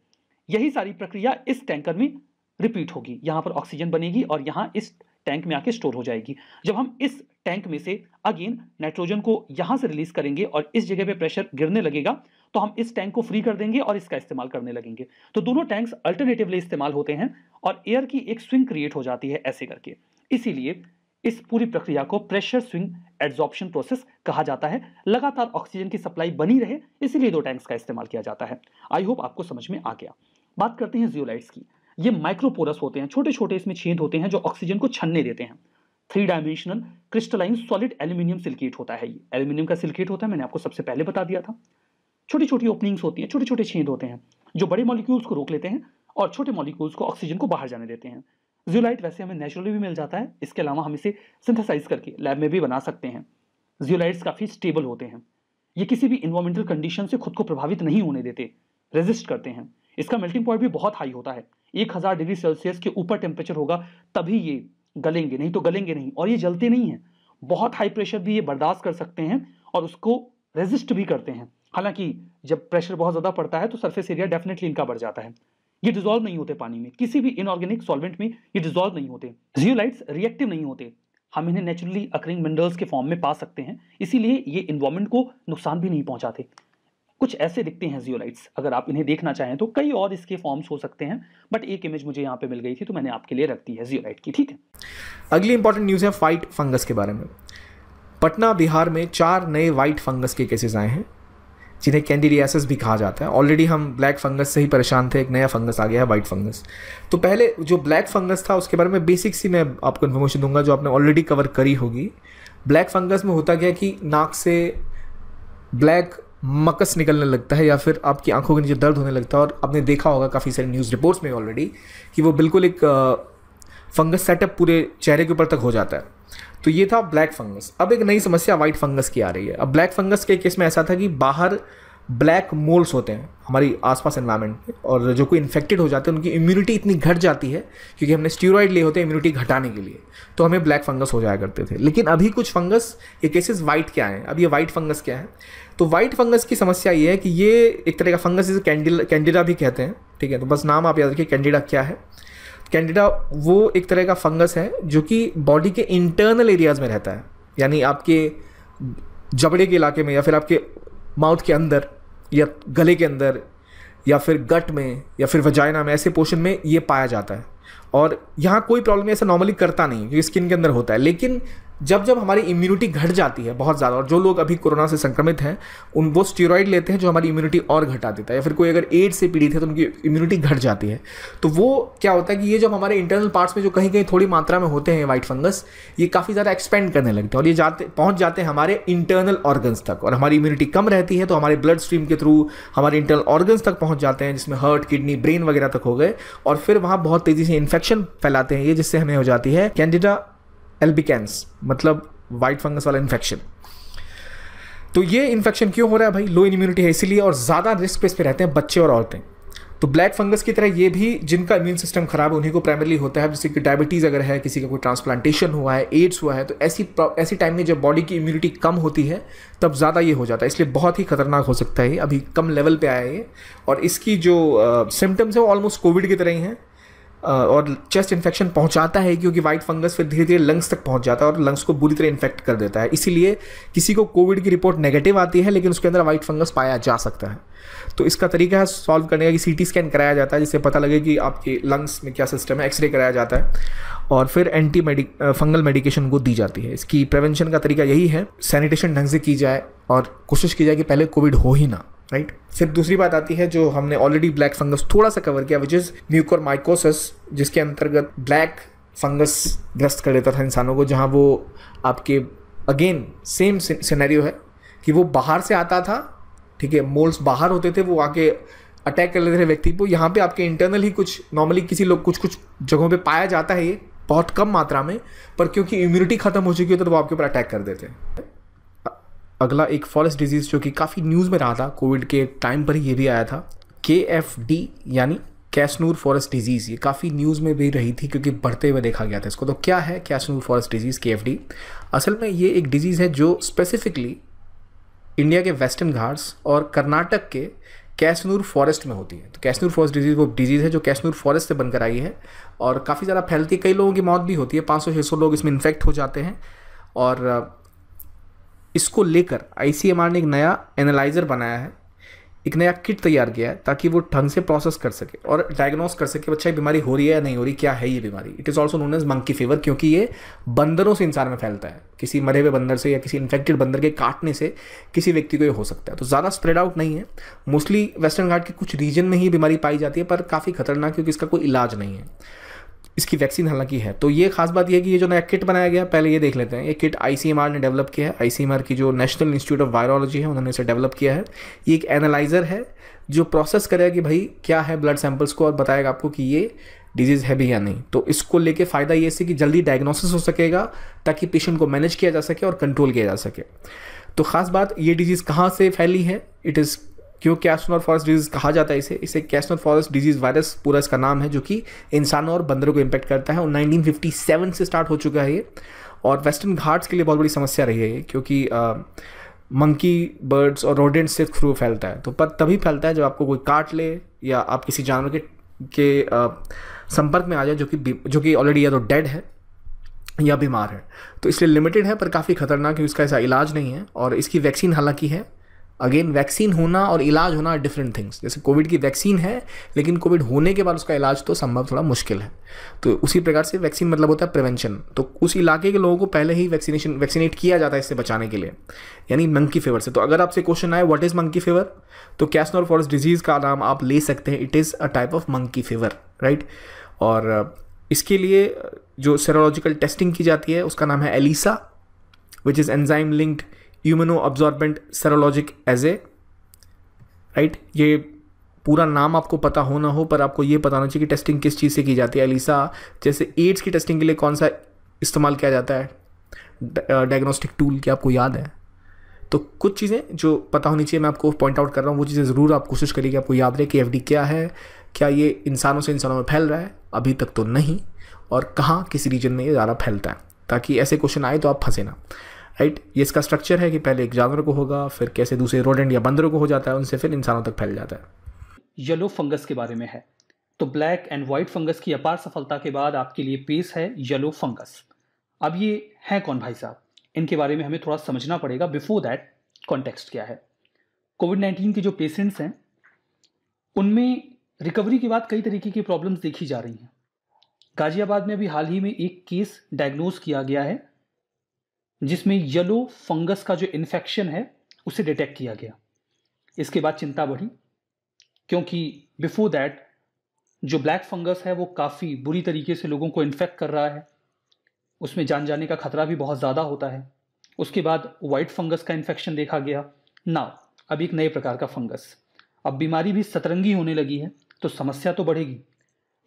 यही सारी प्रक्रिया इस टैंकर में रिपीट होगी यहाँ पर ऑक्सीजन बनेगी और यहाँ इस टैंक में आके स्टोर हो जाएगी जब हम इस टैंक में से अगेन नाइट्रोजन को यहाँ से रिलीज करेंगे और इस जगह पे प्रेशर गिरने लगेगा तो हम इस टैंक को फ्री कर देंगे और इसका इस्तेमाल करने लगेंगे तो दोनों टैंक्स अल्टरनेटिवली इस्तेमाल होते हैं और एयर की एक स्विंग क्रिएट हो जाती है ऐसे करके इसीलिए इस पूरी प्रक्रिया को प्रेशर स्विंग एड्जॉर्प्शन प्रोसेस कहा जाता है लगातार ऑक्सीजन की सप्लाई बनी रहे इसीलिए दो टैंक्स का इस्तेमाल किया जाता है आई होप आपको समझ में आ गया बात करते हैं जियोलाइट्स की ये माइक्रोपोरस होते हैं छोटे छोटे इसमें छेद होते हैं जो ऑक्सीजन को छनने देते हैं three dimensional crystalline solid aluminium silicate होता है ये एल्यूमिनियम का सिल्केट होता है मैंने आपको सबसे पहले बता दिया था छोटी छोटी ओपनिंग्स होती हैं छोटे छोटे छेद होते हैं जो बड़े मॉलिक्यूल्स को रोक लेते हैं और छोटे मॉलिक्यूल्स को ऑक्सीजन को बाहर जाने देते हैं जियोलाइट वैसे हमें नेचुरली भी मिल जाता है इसके अलावा हम इसे सिंथेसाइज करके लैब में भी बना सकते हैं जियोलाइट्स काफ़ी स्टेबल होते हैं ये किसी भी इन्वायरमेंटल कंडीशन से खुद को प्रभावित नहीं होने देते रेजिस्ट करते हैं इसका मेल्टिंग पॉइंट भी बहुत हाई होता है एक हज़ार डिग्री सेल्सियस के ऊपर टेम्परेचर होगा तभी ये गलेंगे नहीं तो गलेंगे नहीं और ये जलते नहीं हैं बहुत हाई प्रेशर भी ये बर्दाश्त कर सकते हैं और उसको रेजिस्ट भी करते हैं हालांकि जब प्रेशर बहुत ज़्यादा पड़ता है तो सरफेस एरिया डेफिनेटली इनका बढ़ जाता है ये डिजोल्व नहीं होते पानी में किसी भी इनऑर्गेनिक सॉल्वेंट में ये डिजोल्व नहीं होते जियोलाइट्स रिएक्टिव नहीं होते हम इन्हें नेचुरली अक्रिंग मिनरल्स के फॉर्म में पा सकते हैं इसीलिए ये इन्वायरमेंट को नुकसान भी नहीं पहुंचाते कुछ ऐसे दिखते हैं जियोलाइट्स अगर आप इन्हें देखना चाहें तो कई और इसके फॉर्म्स हो सकते हैं बट एक इमेज मुझे यहाँ पे मिल गई थी तो मैंने आपके लिए रख दी है जियोलाइट की ठीक है अगली इंपॉर्टेंट न्यूज़ है फाइट फंगस के बारे में पटना बिहार में चार नए वाइट फंगस के केसेस आए हैं जिन्हें कैंडिडियासिस भी कहा जाता है ऑलरेडी हम ब्लैक फंगस से ही परेशान थे एक नया फंगस आ गया है वाइट फंगस तो पहले जो ब्लैक फंगस था उसके बारे में बेसिक सी मैं आपको इन्फॉर्मेशन दूंगा जो आपने ऑलरेडी कवर करी होगी ब्लैक फंगस में होता क्या कि नाक से ब्लैक मकस निकलने लगता है या फिर आपकी आंखों के नीचे दर्द होने लगता है और आपने देखा होगा काफ़ी सारी न्यूज़ रिपोर्ट्स में ऑलरेडी कि वो बिल्कुल एक फंगस सेटअप पूरे चेहरे के ऊपर तक हो जाता है तो ये था ब्लैक फंगस अब एक नई समस्या वाइट फंगस की आ रही है अब ब्लैक फंगस के केस में ऐसा था कि बाहर ब्लैक मोल्स होते हैं हमारी आसपास एनवायरनमेंट में और जो कोई इन्फेक्टेड हो जाते हैं उनकी इम्यूनिटी इतनी घट जाती है क्योंकि हमने स्टीरोइड लिए होते हैं इम्यूनिटी घटाने के लिए तो हमें ब्लैक फंगस हो जाया करते थे लेकिन अभी कुछ फंगस ये केसेस वाइट क्या हैं अब ये वाइट फंगस क्या है तो वाइट फंगस की समस्या ये है कि ये एक तरह का फंगस जिसे कैंडिला कैंडिडा भी कहते हैं ठीक है तो बस नाम आप याद रखिए कैंडिडा क्या है कैंडिडा वो एक तरह का फंगस है जो कि बॉडी के इंटरनल एरियाज में रहता है यानी आपके जबड़े के इलाके में या फिर आपके माउथ के अंदर या गले के अंदर या फिर गट में या फिर वजाइना में ऐसे पोर्शन में ये पाया जाता है और यहाँ कोई प्रॉब्लम ऐसा नॉर्मली करता नहीं क्योंकि स्किन के अंदर होता है लेकिन जब जब हमारी इम्यूनिटी घट जाती है बहुत ज़्यादा और जो लोग अभी कोरोना से संक्रमित हैं उन वो स्टीरॉयड लेते हैं जो हमारी इम्यूनिटी और घटा देता है या फिर कोई अगर एड से पीड़ित है तो उनकी इम्यूनिटी घट जाती है तो वो क्या होता है कि ये जब हमारे इंटरनल पार्ट्स में जो कहीं कहीं थोड़ी मात्रा में होते हैं वाइट फंगस ये काफ़ी ज़्यादा एक्सपेंड करने लगते हैं और ये जाते पहुँच जाते हैं हमारे इंटरनल ऑर्गन्स तक और हमारी इम्यूनिटी कम रहती है तो हमारे ब्लड स्ट्रीम के थ्रू हमारे इंटरनल ऑर्गन्स तक पहुँच जाते हैं जिसमें हर्ट किडनी ब्रेन वगैरह तक हो गए और फिर वहाँ बहुत तेज़ी से इन्फेक्शन फैलाते हैं ये जिससे हमें हो जाती है कैंडिडा एल्बिकैंस मतलब वाइट फंगस वाला इन्फेक्शन तो ये इन्फेक्शन क्यों हो रहा है भाई लो इम्यूनिटी है इसीलिए और ज़्यादा रिस्क इस पर रहते हैं बच्चे और औरतें तो ब्लैक फंगस की तरह ये भी जिनका इम्यून सिस्टम खराब है उन्हीं को प्राइमरली होता है जैसे कि डायबिटीज़ अगर है किसी का कोई ट्रांसप्लांटेशन हुआ है एड्स हुआ है तो ऐसी ऐसी टाइम में जब बॉडी की इम्यूनिटी कम होती है तब ज़्यादा ये हो जाता है इसलिए बहुत ही खतरनाक हो सकता है अभी कम लेवल पर आया है और इसकी जो सिम्टम्स हैं है वो ऑलमोस्ट कोविड की तरह ही हैं और चेस्ट इन्फेक्शन पहुंचाता है क्योंकि वाइट फंगस फिर धीरे धीरे लंग्स तक पहुंच जाता है और लंग्स को बुरी तरह इन्फेक्ट कर देता है इसीलिए किसी को कोविड की रिपोर्ट नेगेटिव आती है लेकिन उसके अंदर वाइट फंगस पाया जा सकता है तो इसका तरीका है सॉल्व करने का कि सी स्कैन कराया जाता है जिससे पता लगे कि आपके लंग्स में क्या सिस्टम है एक्सरे कराया जाता है और फिर एंटी मेडिक फंगल मेडिकेशन को दी जाती है इसकी प्रिवेंशन का तरीका यही है सैनिटेशन ढंग से की जाए और कोशिश की जाए कि पहले कोविड हो ही ना राइट right? फिर दूसरी बात आती है जो हमने ऑलरेडी ब्लैक फंगस थोड़ा सा कवर किया विच इज़ माइकोसिस जिसके अंतर्गत ब्लैक फंगस ग्रस्त कर देता था इंसानों को जहाँ वो आपके अगेन सेम सिनेरियो है कि वो बाहर से आता था ठीक है मोल्स बाहर होते थे वो आके अटैक कर लेते थे व्यक्ति को यहाँ पे आपके इंटरनल ही कुछ नॉर्मली किसी लोग कुछ कुछ जगहों पे पाया जाता है ये बहुत कम मात्रा में पर क्योंकि इम्यूनिटी खत्म हो चुकी होती है तो वो आपके ऊपर अटैक कर देते हैं अगला एक फॉरेस्ट डिजीज़ जो कि काफ़ी न्यूज़ में रहा था कोविड के टाइम पर ही ये भी आया था के एफ डी यानी कैसनूर फॉरेस्ट डिजीज़ ये काफ़ी न्यूज़ में भी रही थी क्योंकि बढ़ते हुए देखा गया था इसको तो क्या है Kyasanur forest disease K F D असल में ये एक डिजीज़ है जो स्पेसिफिकली इंडिया के वेस्टर्न घाट्स और कर्नाटक के कैसनूर फॉरेस्ट में होती है तो कैसनूर फॉरेस्ट डिजीज़ वो डिजीज़ है जो कैसनूर फॉरेस्ट से बनकर आई है और काफ़ी ज़्यादा फैलती है कई लोगों की मौत भी होती है पाँच सौ लोग इसमें इन्फेक्ट हो जाते हैं और इसको लेकर आई ने एक नया एनालाइज़र बनाया है एक नया किट तैयार किया है ताकि वो ढंग से प्रोसेस कर सके और डायग्नोस कर सके बच्चा ये बीमारी हो रही है या नहीं हो रही क्या है ये बीमारी it is also known as monkey fever क्योंकि ये बंदरों से इंसान में फैलता है किसी मरे हुए बंदर से या किसी इन्फेक्टेड बंदर के काटने से किसी व्यक्ति को ये हो सकता है तो ज़्यादा स्प्रेड आउट नहीं है मोस्टली वेस्टर्न घाट के कुछ रीजन में ही बीमारी पाई जाती है पर काफ़ी खतरनाक क्योंकि इसका कोई इलाज नहीं है इसकी वैक्सीन हालांकि है तो ये खास बात यह है कि ये जो नया किट बनाया गया पहले ये देख लेते हैं ये किट आई ने डेवलप किया है आई की जो नेशनल इंस्टीट्यूट ऑफ वायरोलॉजी है उन्होंने इसे डेवलप किया है ये एक एनालाइज़र है जो प्रोसेस करेगा कि भाई क्या है ब्लड सैंपल्स को और बताएगा आपको कि ये डिजीज़ है भी या नहीं तो इसको लेके फ़ायदा ये से कि जल्दी डायग्नोसिस हो सकेगा ताकि पेशेंट को मैनेज किया जा सके और कंट्रोल किया जा सके तो ख़ास बात ये डिजीज़ कहाँ से फैली है इट इज़ क्यों और फॉरेस्ट डिजीज कहा जाता है इसे इसे और फॉरेस्ट डिजीज वायरस पूरा इसका नाम है जो कि इंसानों और बंदरों को इम्पैक्ट करता है और 1957 से स्टार्ट हो चुका है ये और वेस्टर्न घाट्स के लिए बहुत बड़ी समस्या रही है ये क्योंकि मंकी बर्ड्स और रोडेंट्स से थ्रू फैलता है तो पर तभी फैलता है जब आपको कोई काट ले या आप किसी जानवर के के संपर्क में आ जाए जो कि जो कि ऑलरेडी या तो डेड है या बीमार है तो इसलिए लिमिटेड है पर काफ़ी खतरनाक है इसका ऐसा इलाज नहीं है और इसकी वैक्सीन हालांकि है अगेन वैक्सीन होना और इलाज होना डिफरेंट थिंग्स जैसे कोविड की वैक्सीन है लेकिन कोविड होने के बाद उसका इलाज तो संभव थोड़ा मुश्किल है तो उसी प्रकार से वैक्सीन मतलब होता है प्रिवेंशन तो उस इलाके के लोगों को पहले ही वैक्सीनेशन वैक्सीनेट किया जाता है इससे बचाने के लिए यानी मंकी फीवर से तो अगर आपसे क्वेश्चन आए व्हाट इज़ मंकी फीवर तो कैसनोर फॉरस डिजीज़ का नाम आप ले सकते हैं it is a type of monkey fever right और इसके लिए जो सेरोलॉजिकल टेस्टिंग की जाती है उसका नाम है ELISA which is enzyme linked immuno serologic assay right ये पूरा नाम आपको पता हो ना हो पर आपको ये पता होना चाहिए कि टेस्टिंग किस चीज़ से की जाती है एलिसा जैसे एड्स की टेस्टिंग के लिए कौन सा इस्तेमाल किया जाता है डायग्नोस्टिक टूल की आपको याद है तो कुछ चीज़ें जो पता होनी चाहिए मैं आपको पॉइंट आउट कर रहा हूँ वो चीज़ें ज़रूर आप कोशिश करिए कि आपको याद रहे कि एफ क्या है क्या ये इंसानों से इंसानों में फैल रहा है अभी तक तो नहीं और कहाँ किस रीजन में ये ज़्यादा फैलता है ताकि ऐसे क्वेश्चन आए तो आप फंसे ना राइट ये इसका स्ट्रक्चर है कि पहले एक जानवर को होगा फिर कैसे दूसरे रोडेंट या बंदरों को हो जाता है उनसे फिर इंसानों तक फैल जाता है येलो फंगस के बारे में है तो ब्लैक एंड वाइट फंगस की अपार सफलता के बाद आपके लिए पेश है येलो फंगस अब ये है कौन भाई साहब इनके बारे में हमें थोड़ा समझना पड़ेगा बिफोर दैट कॉन्टेक्स्ट क्या है कोविड नाइन्टीन के जो पेशेंट्स हैं उनमें रिकवरी के बाद कई तरीके की प्रॉब्लम्स देखी जा रही हैं गाजियाबाद में अभी हाल ही में एक केस डायग्नोज किया गया है जिसमें येलो फंगस का जो इन्फेक्शन है उसे डिटेक्ट किया गया इसके बाद चिंता बढ़ी क्योंकि बिफोर दैट जो ब्लैक फंगस है वो काफ़ी बुरी तरीके से लोगों को इन्फेक्ट कर रहा है उसमें जान जाने का खतरा भी बहुत ज़्यादा होता है उसके बाद वाइट फंगस का इन्फेक्शन देखा गया ना अब एक नए प्रकार का फंगस अब बीमारी भी सतरंगी होने लगी है तो समस्या तो बढ़ेगी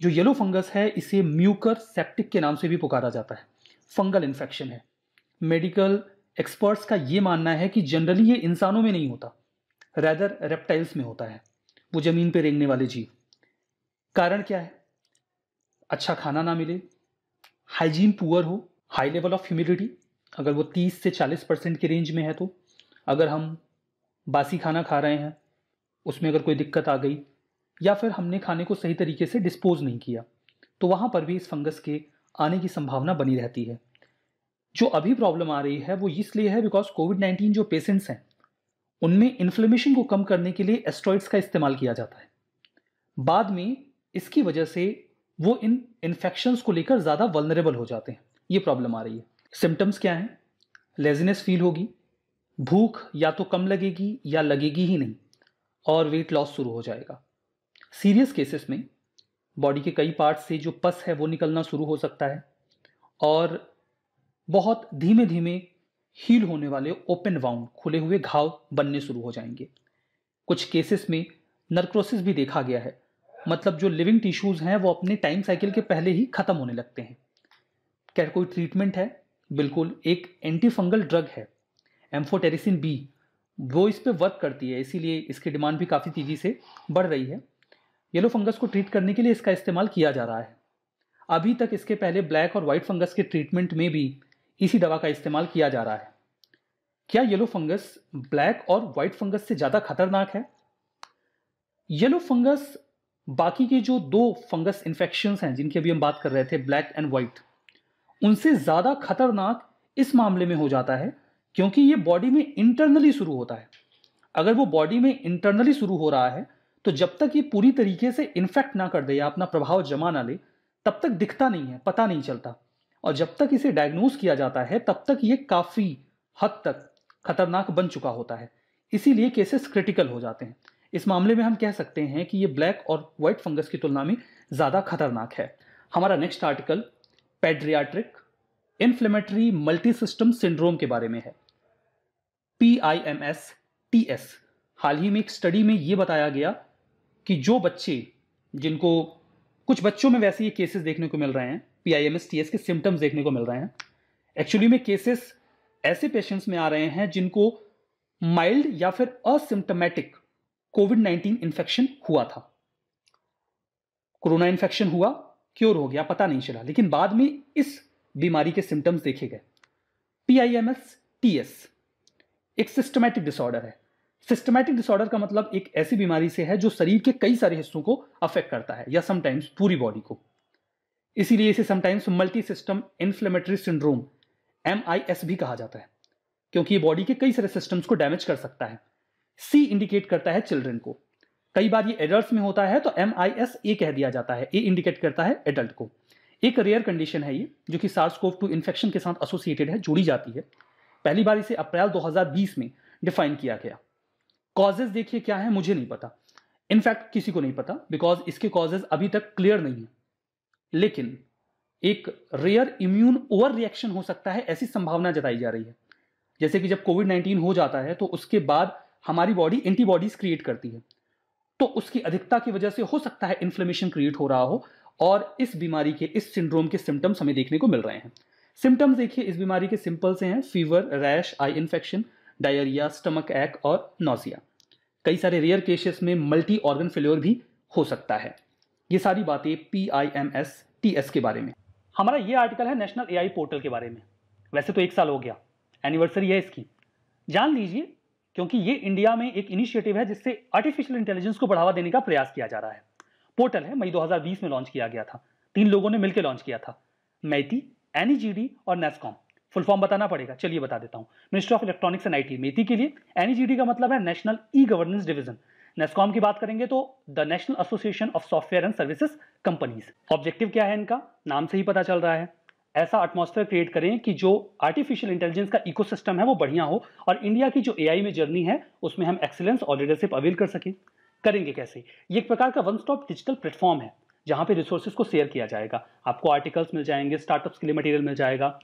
जो येलो फंगस है इसे म्यूकर सेप्टिक के नाम से भी पुकारा जाता है फंगल इन्फेक्शन है मेडिकल एक्सपर्ट्स का ये मानना है कि जनरली ये इंसानों में नहीं होता रैदर रेप्टाइल्स में होता है वो ज़मीन पर रेंगने वाले जीव कारण क्या है अच्छा खाना ना मिले हाइजीन पुअर हो हाई लेवल ऑफ ह्यूमिडिटी अगर वो 30 से 40 परसेंट के रेंज में है तो अगर हम बासी खाना खा रहे हैं उसमें अगर कोई दिक्कत आ गई या फिर हमने खाने को सही तरीके से डिस्पोज नहीं किया तो वहाँ पर भी इस फंगस के आने की संभावना बनी रहती है जो अभी प्रॉब्लम आ रही है वो इसलिए है बिकॉज कोविड नाइन्टीन जो पेशेंट्स हैं उनमें इन्फ्लेमेशन को कम करने के लिए एस्ट्रॉइड्स का इस्तेमाल किया जाता है बाद में इसकी वजह से वो इन इन्फेक्शंस को लेकर ज़्यादा वलनरेबल हो जाते हैं ये प्रॉब्लम आ रही है सिम्टम्स क्या हैं लेजीनेस फील होगी भूख या तो कम लगेगी या लगेगी ही नहीं और वेट लॉस शुरू हो जाएगा सीरियस केसेस में बॉडी के कई पार्ट्स से जो पस है वो निकलना शुरू हो सकता है और बहुत धीमे धीमे हील होने वाले ओपन वाउंड खुले हुए घाव बनने शुरू हो जाएंगे कुछ केसेस में नर्क्रोसिस भी देखा गया है मतलब जो लिविंग टिश्यूज हैं वो अपने टाइम साइकिल के पहले ही खत्म होने लगते हैं क्या कोई ट्रीटमेंट है बिल्कुल एक एंटी फंगल ड्रग है एम्फोटेरिसिन बी वो इस पर वर्क करती है इसीलिए इसकी डिमांड भी काफ़ी तेज़ी से बढ़ रही है येलो फंगस को ट्रीट करने के लिए इसका इस्तेमाल किया जा रहा है अभी तक इसके पहले ब्लैक और वाइट फंगस के ट्रीटमेंट में भी इसी दवा का इस्तेमाल किया जा रहा है क्या येलो फंगस ब्लैक और व्हाइट फंगस से ज़्यादा खतरनाक है येलो फंगस बाकी के जो दो फंगस इन्फेक्शन हैं जिनकी अभी हम बात कर रहे थे ब्लैक एंड वाइट उनसे ज़्यादा खतरनाक इस मामले में हो जाता है क्योंकि ये बॉडी में इंटरनली शुरू होता है अगर वो बॉडी में इंटरनली शुरू हो रहा है तो जब तक ये पूरी तरीके से इन्फेक्ट ना कर दे या अपना प्रभाव जमा ना ले तब तक दिखता नहीं है पता नहीं चलता और जब तक इसे डायग्नोज किया जाता है तब तक ये काफ़ी हद तक खतरनाक बन चुका होता है इसीलिए केसेस क्रिटिकल हो जाते हैं इस मामले में हम कह सकते हैं कि ये ब्लैक और वाइट फंगस की तुलना में ज़्यादा खतरनाक है हमारा next article paediatric inflammatory multi system syndrome के बारे में है P I M S T S हाल ही में एक स्टडी में ये बताया गया कि जो बच्चे जिनको कुछ बच्चों में वैसे ये केसेस देखने को मिल रहे हैं P I M S T S के सिम्टम्स देखने को मिल रहे हैं एक्चुअली में केसेस ऐसे पेशेंट्स में आ रहे हैं जिनको माइल्ड या फिर असिम्टमेटिक कोविड नाइन्टीन इन्फेक्शन हुआ था कोरोना इन्फेक्शन हुआ क्योर हो गया पता नहीं चला लेकिन बाद में इस बीमारी के सिम्टम्स देखे गए P I M S T S एक सिस्टमैटिक डिसऑर्डर है सिस्टमैटिक डिसऑर्डर का मतलब एक ऐसी बीमारी से है जो शरीर के कई सारे हिस्सों को अफेक्ट करता है या समटाइम्स पूरी बॉडी को इसीलिए इसे sometimes multi system inflammatory syndrome M भी कहा जाता है क्योंकि ये बॉडी के कई सारे सिस्टम्स को डैमेज कर सकता है सी इंडिकेट करता है चिल्ड्रन को कई बार ये एडल्ट में होता है तो एम आई एस ए कह दिया जाता है ए इंडिकेट करता है एडल्ट को एक रेयर कंडीशन है ये जो कि सार्सकोव टू इन्फेक्शन के साथ एसोसिएटेड है जुड़ी जाती है पहली बार इसे अप्रैल 2020 में डिफाइन किया गया कॉजेज देखिए क्या है मुझे नहीं पता इनफैक्ट किसी को नहीं पता बिकॉज इसके कॉजेज अभी तक क्लियर नहीं है लेकिन एक रेयर इम्यून ओवर रिएक्शन हो सकता है ऐसी संभावना जताई जा रही है जैसे कि जब कोविड नाइन्टीन हो जाता है तो उसके बाद हमारी बॉडी एंटीबॉडीज क्रिएट करती है तो उसकी अधिकता की वजह से हो सकता है इन्फ्लेमेशन क्रिएट हो रहा हो और इस बीमारी के इस सिंड्रोम के सिम्टम्स हमें देखने को मिल रहे हैं सिम्टम्स देखिए इस बीमारी के सिंपल से हैं fever rash eye infection diarrhoea stomach ache और नोसिया कई सारे रेयर केसेस में मल्टी ऑर्गन फेल्योर भी हो सकता है ये सारी बातें P I M S T S के बारे में हमारा ये आर्टिकल है नेशनल ए आई पोर्टल के बारे में वैसे तो एक साल हो गया एनिवर्सरी है इसकी जान लीजिए क्योंकि ये इंडिया में एक इनिशिएटिव है जिससे आर्टिफिशियल इंटेलिजेंस को बढ़ावा देने का प्रयास किया जा रहा है पोर्टल है मई 2020 में लॉन्च किया गया था तीन लोगों ने मिलकर लॉन्च किया था मैती एनईजीडी e और नेस्कॉम फुल फॉर्म बताना पड़ेगा चलिए बता देता हूँ ministry of electronics and IT MeitY के लिए एनईजीडी e का मतलब है national e governance division NASSCOM की बात करेंगे तो the national association of software and services companies objective क्या है इनका नाम से ही पता चल रहा है ऐसा एटमोसफेयर क्रिएट करें कि जो आर्टिफिशियल इंटेलिजेंस का इकोसिस्टम है वो बढ़िया हो और इंडिया की जो एआई में जर्नी है उसमें हम एक्सेलेंस और लीडरशिप अवेल कर सकें करेंगे कैसे ये एक प्रकार का वन स्टॉप डिजिटल प्लेटफॉर्म है जहाँ पे रिसोर्सेज को शेयर किया जाएगा आपको आर्टिकल्स मिल जाएंगे स्टार्टअप्स के लिए मटेरियल मिल जाएगा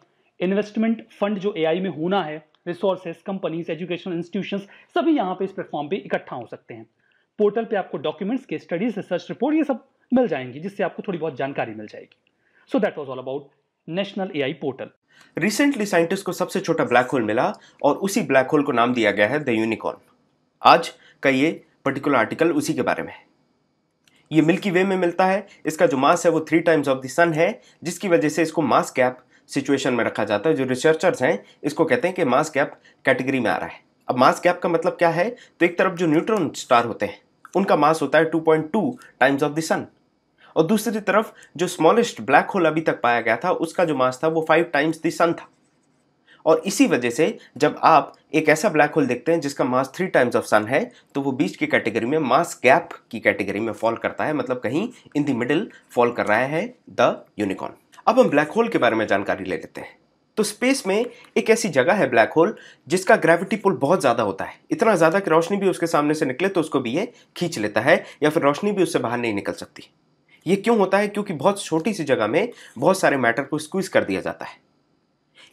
इन्वेस्टमेंट फंड जो एआई में होना है रिसोर्सेज कंपनीज एजुकेशनल इंस्टीट्यूशंस सभी यहाँ पे इस प्लेटफॉर्म पे इकट्ठा हो सकते हैं पोर्टल पे आपको डॉक्यूमेंट्स के स्टडीज रिसर्च रिपोर्ट ये सब मिल जाएंगी जिससे आपको थोड़ी बहुत जानकारी मिल जाएगी so that was all about national AI portal recently scientist को सबसे छोटा ब्लैक होल मिला और उसी ब्लैक होल को नाम दिया गया है द यूनिकॉर्न आज का ये पर्टिकुलर आर्टिकल उसी के बारे में है ये मिल्की वे में मिलता है इसका जो मास है वो three times of the sun है जिसकी वजह से इसको मास कैप सिचुएशन में रखा जाता है जो रिसर्चर्स हैं इसको कहते हैं कि मास कैप कैटेगरी में आ रहा है अब मास कैप का मतलब क्या है तो एक तरफ जो न्यूट्रॉन स्टार होते हैं उनका मास होता है 2.2 टाइम्स ऑफ द सन और दूसरी तरफ जो स्मॉलेस्ट ब्लैक होल अभी तक पाया गया था उसका जो मास था वो फाइव टाइम्स द सन था और इसी वजह से जब आप एक ऐसा ब्लैक होल देखते हैं जिसका mass three times of sun है तो वो बीच की कैटेगरी में मास गैप की कैटेगरी में फॉल करता है मतलब कहीं इन द मिडिल फॉल कर रहा है द यूनिकॉर्न अब हम ब्लैक होल के बारे में जानकारी ले लेते हैं तो स्पेस में एक ऐसी जगह है ब्लैक होल जिसका ग्रेविटी पुल बहुत ज़्यादा होता है इतना ज़्यादा कि रोशनी भी उसके सामने से निकले तो उसको भी ये खींच लेता है या फिर रोशनी भी उससे बाहर नहीं निकल सकती ये क्यों होता है क्योंकि बहुत छोटी सी जगह में बहुत सारे मैटर को स्क्वीज कर दिया जाता है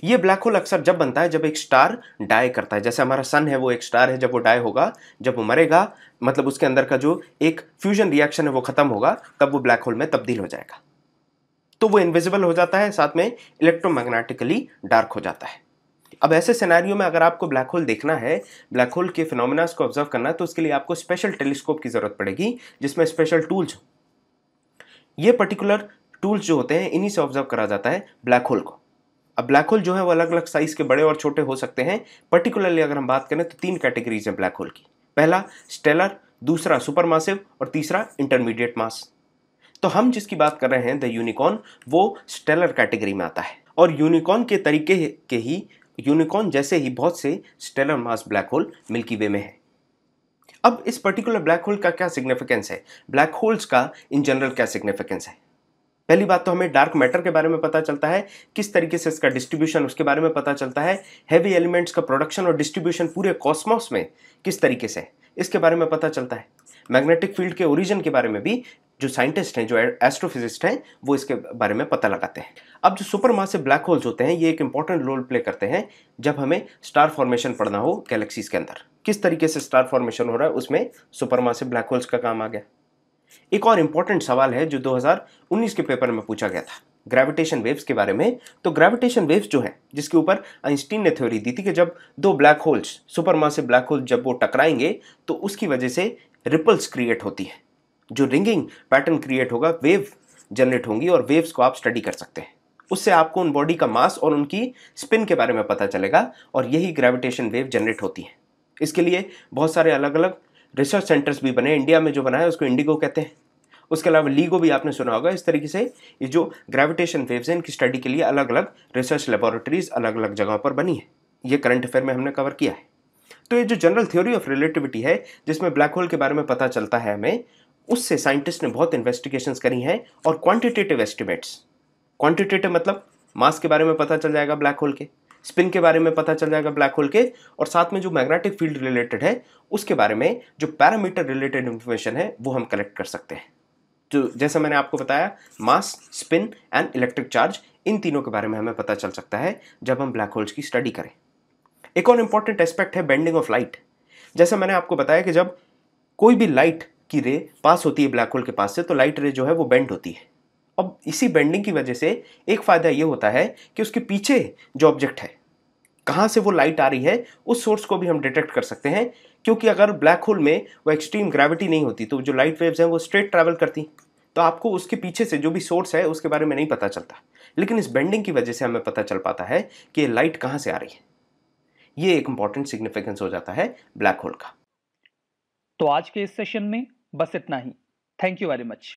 ये ब्लैक होल अक्सर जब बनता है जब एक स्टार डाई करता है जैसे हमारा सन है वो एक स्टार है जब वो डाई होगा जब वो मरेगा मतलब उसके अंदर का जो एक फ्यूजन रिएक्शन है वो खत्म होगा तब वो ब्लैक होल में तब्दील हो जाएगा तो वो इन्विजिबल हो जाता है साथ में इलेक्ट्रोमैग्नेटिकली डार्क हो जाता है अब ऐसे सिनेरियो में अगर आपको ब्लैक होल देखना है ब्लैक होल के फिनोमिनाज को ऑब्जर्व करना है तो उसके लिए आपको स्पेशल टेलीस्कोप की ज़रूरत पड़ेगी जिसमें स्पेशल टूल्स हो ये पर्टिकुलर टूल्स जो होते हैं इन्हीं से ऑब्जर्व करा जाता है ब्लैक होल को अब ब्लैक होल जो है वो अलग अलग साइज़ के बड़े और छोटे हो सकते हैं पर्टिकुलरली अगर हम बात करें तो तीन कैटेगरीज हैं ब्लैक होल की पहला स्टेलर दूसरा सुपर मासिव और तीसरा इंटरमीडिएट मास तो हम जिसकी बात कर रहे हैं द यूनिकॉर्न वो स्टेलर कैटेगरी में आता है और यूनिकॉर्न के तरीके के ही यूनिकॉर्न जैसे ही बहुत से stellar mass black hole Milky Way में है अब इस पर्टिकुलर ब्लैक होल का क्या सिग्निफिकेंस है ब्लैक होल्स का इन जनरल क्या सिग्निफिकेंस है पहली बात तो हमें डार्क मैटर के बारे में पता चलता है किस तरीके से इसका डिस्ट्रीब्यूशन उसके बारे में पता चलता है हैवी एलिमेंट्स का प्रोडक्शन और डिस्ट्रीब्यूशन पूरे कॉस्मॉस में किस तरीके से इसके बारे में पता चलता है मैग्नेटिक फील्ड के ओरिजिन के बारे में भी जो साइंटिस्ट हैं जो एस्ट्रोफिजिस्ट हैं वो इसके बारे में पता लगाते हैं अब जो सुपर मासिव ब्लैक होल्स होते हैं ये एक इंपॉर्टेंट रोल प्ले करते हैं जब हमें स्टार फॉर्मेशन पढ़ना हो गैलेक्सीज के अंदर किस तरीके से स्टार फॉर्मेशन हो रहा है उसमें सुपर मासिव ब्लैक होल्स का काम आ गया एक और इम्पॉर्टेंट सवाल है जो 2019 के पेपर में पूछा गया था ग्रेविटेशन वेव्स के बारे में तो ग्रेविटेशन वेव्स जो है जिसके ऊपर आइंस्टीन ने थ्योरी दी थी कि जब दो black holes super massive black holes जब वो टकराएंगे तो उसकी वजह से रिपल्स क्रिएट होती है जो रिंगिंग पैटर्न क्रिएट होगा वेव जनरेट होंगी और वेव्स को आप स्टडी कर सकते हैं उससे आपको उन बॉडी का मास और उनकी स्पिन के बारे में पता चलेगा और यही ग्रेविटेशन वेव जनरेट होती है इसके लिए बहुत सारे अलग अलग रिसर्च सेंटर्स भी बने इंडिया में जो बना है उसको इंडिगो कहते हैं उसके अलावा लीगो भी आपने सुना होगा इस तरीके से ये जो ग्रेविटेशन वेव्स हैं इनकी स्टडी के लिए अलग अलग रिसर्च लेबॉरेटरीज अलग अलग जगहों पर बनी है ये करंट अफेयर में हमने कवर किया है तो ये जो जनरल थ्योरी ऑफ रिलेटिविटी है जिसमें ब्लैक होल के बारे में पता चलता है हमें उससे साइंटिस्ट ने बहुत इन्वेस्टिगेशन करी हैं और क्वांटिटेटिव एस्टिमेट्स क्वांटिटेटिव मतलब मास के बारे में पता चल जाएगा ब्लैक होल के स्पिन के बारे में पता चल जाएगा ब्लैक होल के और साथ में जो मैग्नेटिक फील्ड रिलेटेड है उसके बारे में जो पैरामीटर रिलेटेड इन्फॉर्मेशन है वो हम कलेक्ट कर सकते हैं तो जैसा मैंने आपको बताया mass spin and electric charge इन तीनों के बारे में हमें पता चल सकता है जब हम ब्लैक होल्स की स्टडी करें एक और इम्पॉर्टेंट एस्पेक्ट है बेंडिंग ऑफ लाइट जैसा मैंने आपको बताया कि जब कोई भी लाइट की रे पास होती है ब्लैक होल के पास से तो लाइट रे जो है वो बेंड होती है अब इसी बेंडिंग की वजह से एक फ़ायदा ये होता है कि उसके पीछे जो ऑब्जेक्ट है कहाँ से वो लाइट आ रही है उस सोर्स को भी हम डिटेक्ट कर सकते हैं क्योंकि अगर ब्लैक होल में वो एक्सट्रीम ग्रेविटी नहीं होती तो जो लाइट वेव्स हैं वो स्ट्रेट ट्रैवल करती तो आपको उसके पीछे से जो भी सोर्स है उसके बारे में नहीं पता चलता लेकिन इस बेंडिंग की वजह से हमें पता चल पाता है कि ये लाइट कहाँ से आ रही है ये एक इम्पॉर्टेंट सिग्निफिकेंस हो जाता है ब्लैक होल का तो आज के इस सेशन में बस इतना ही थैंक यू वेरी मच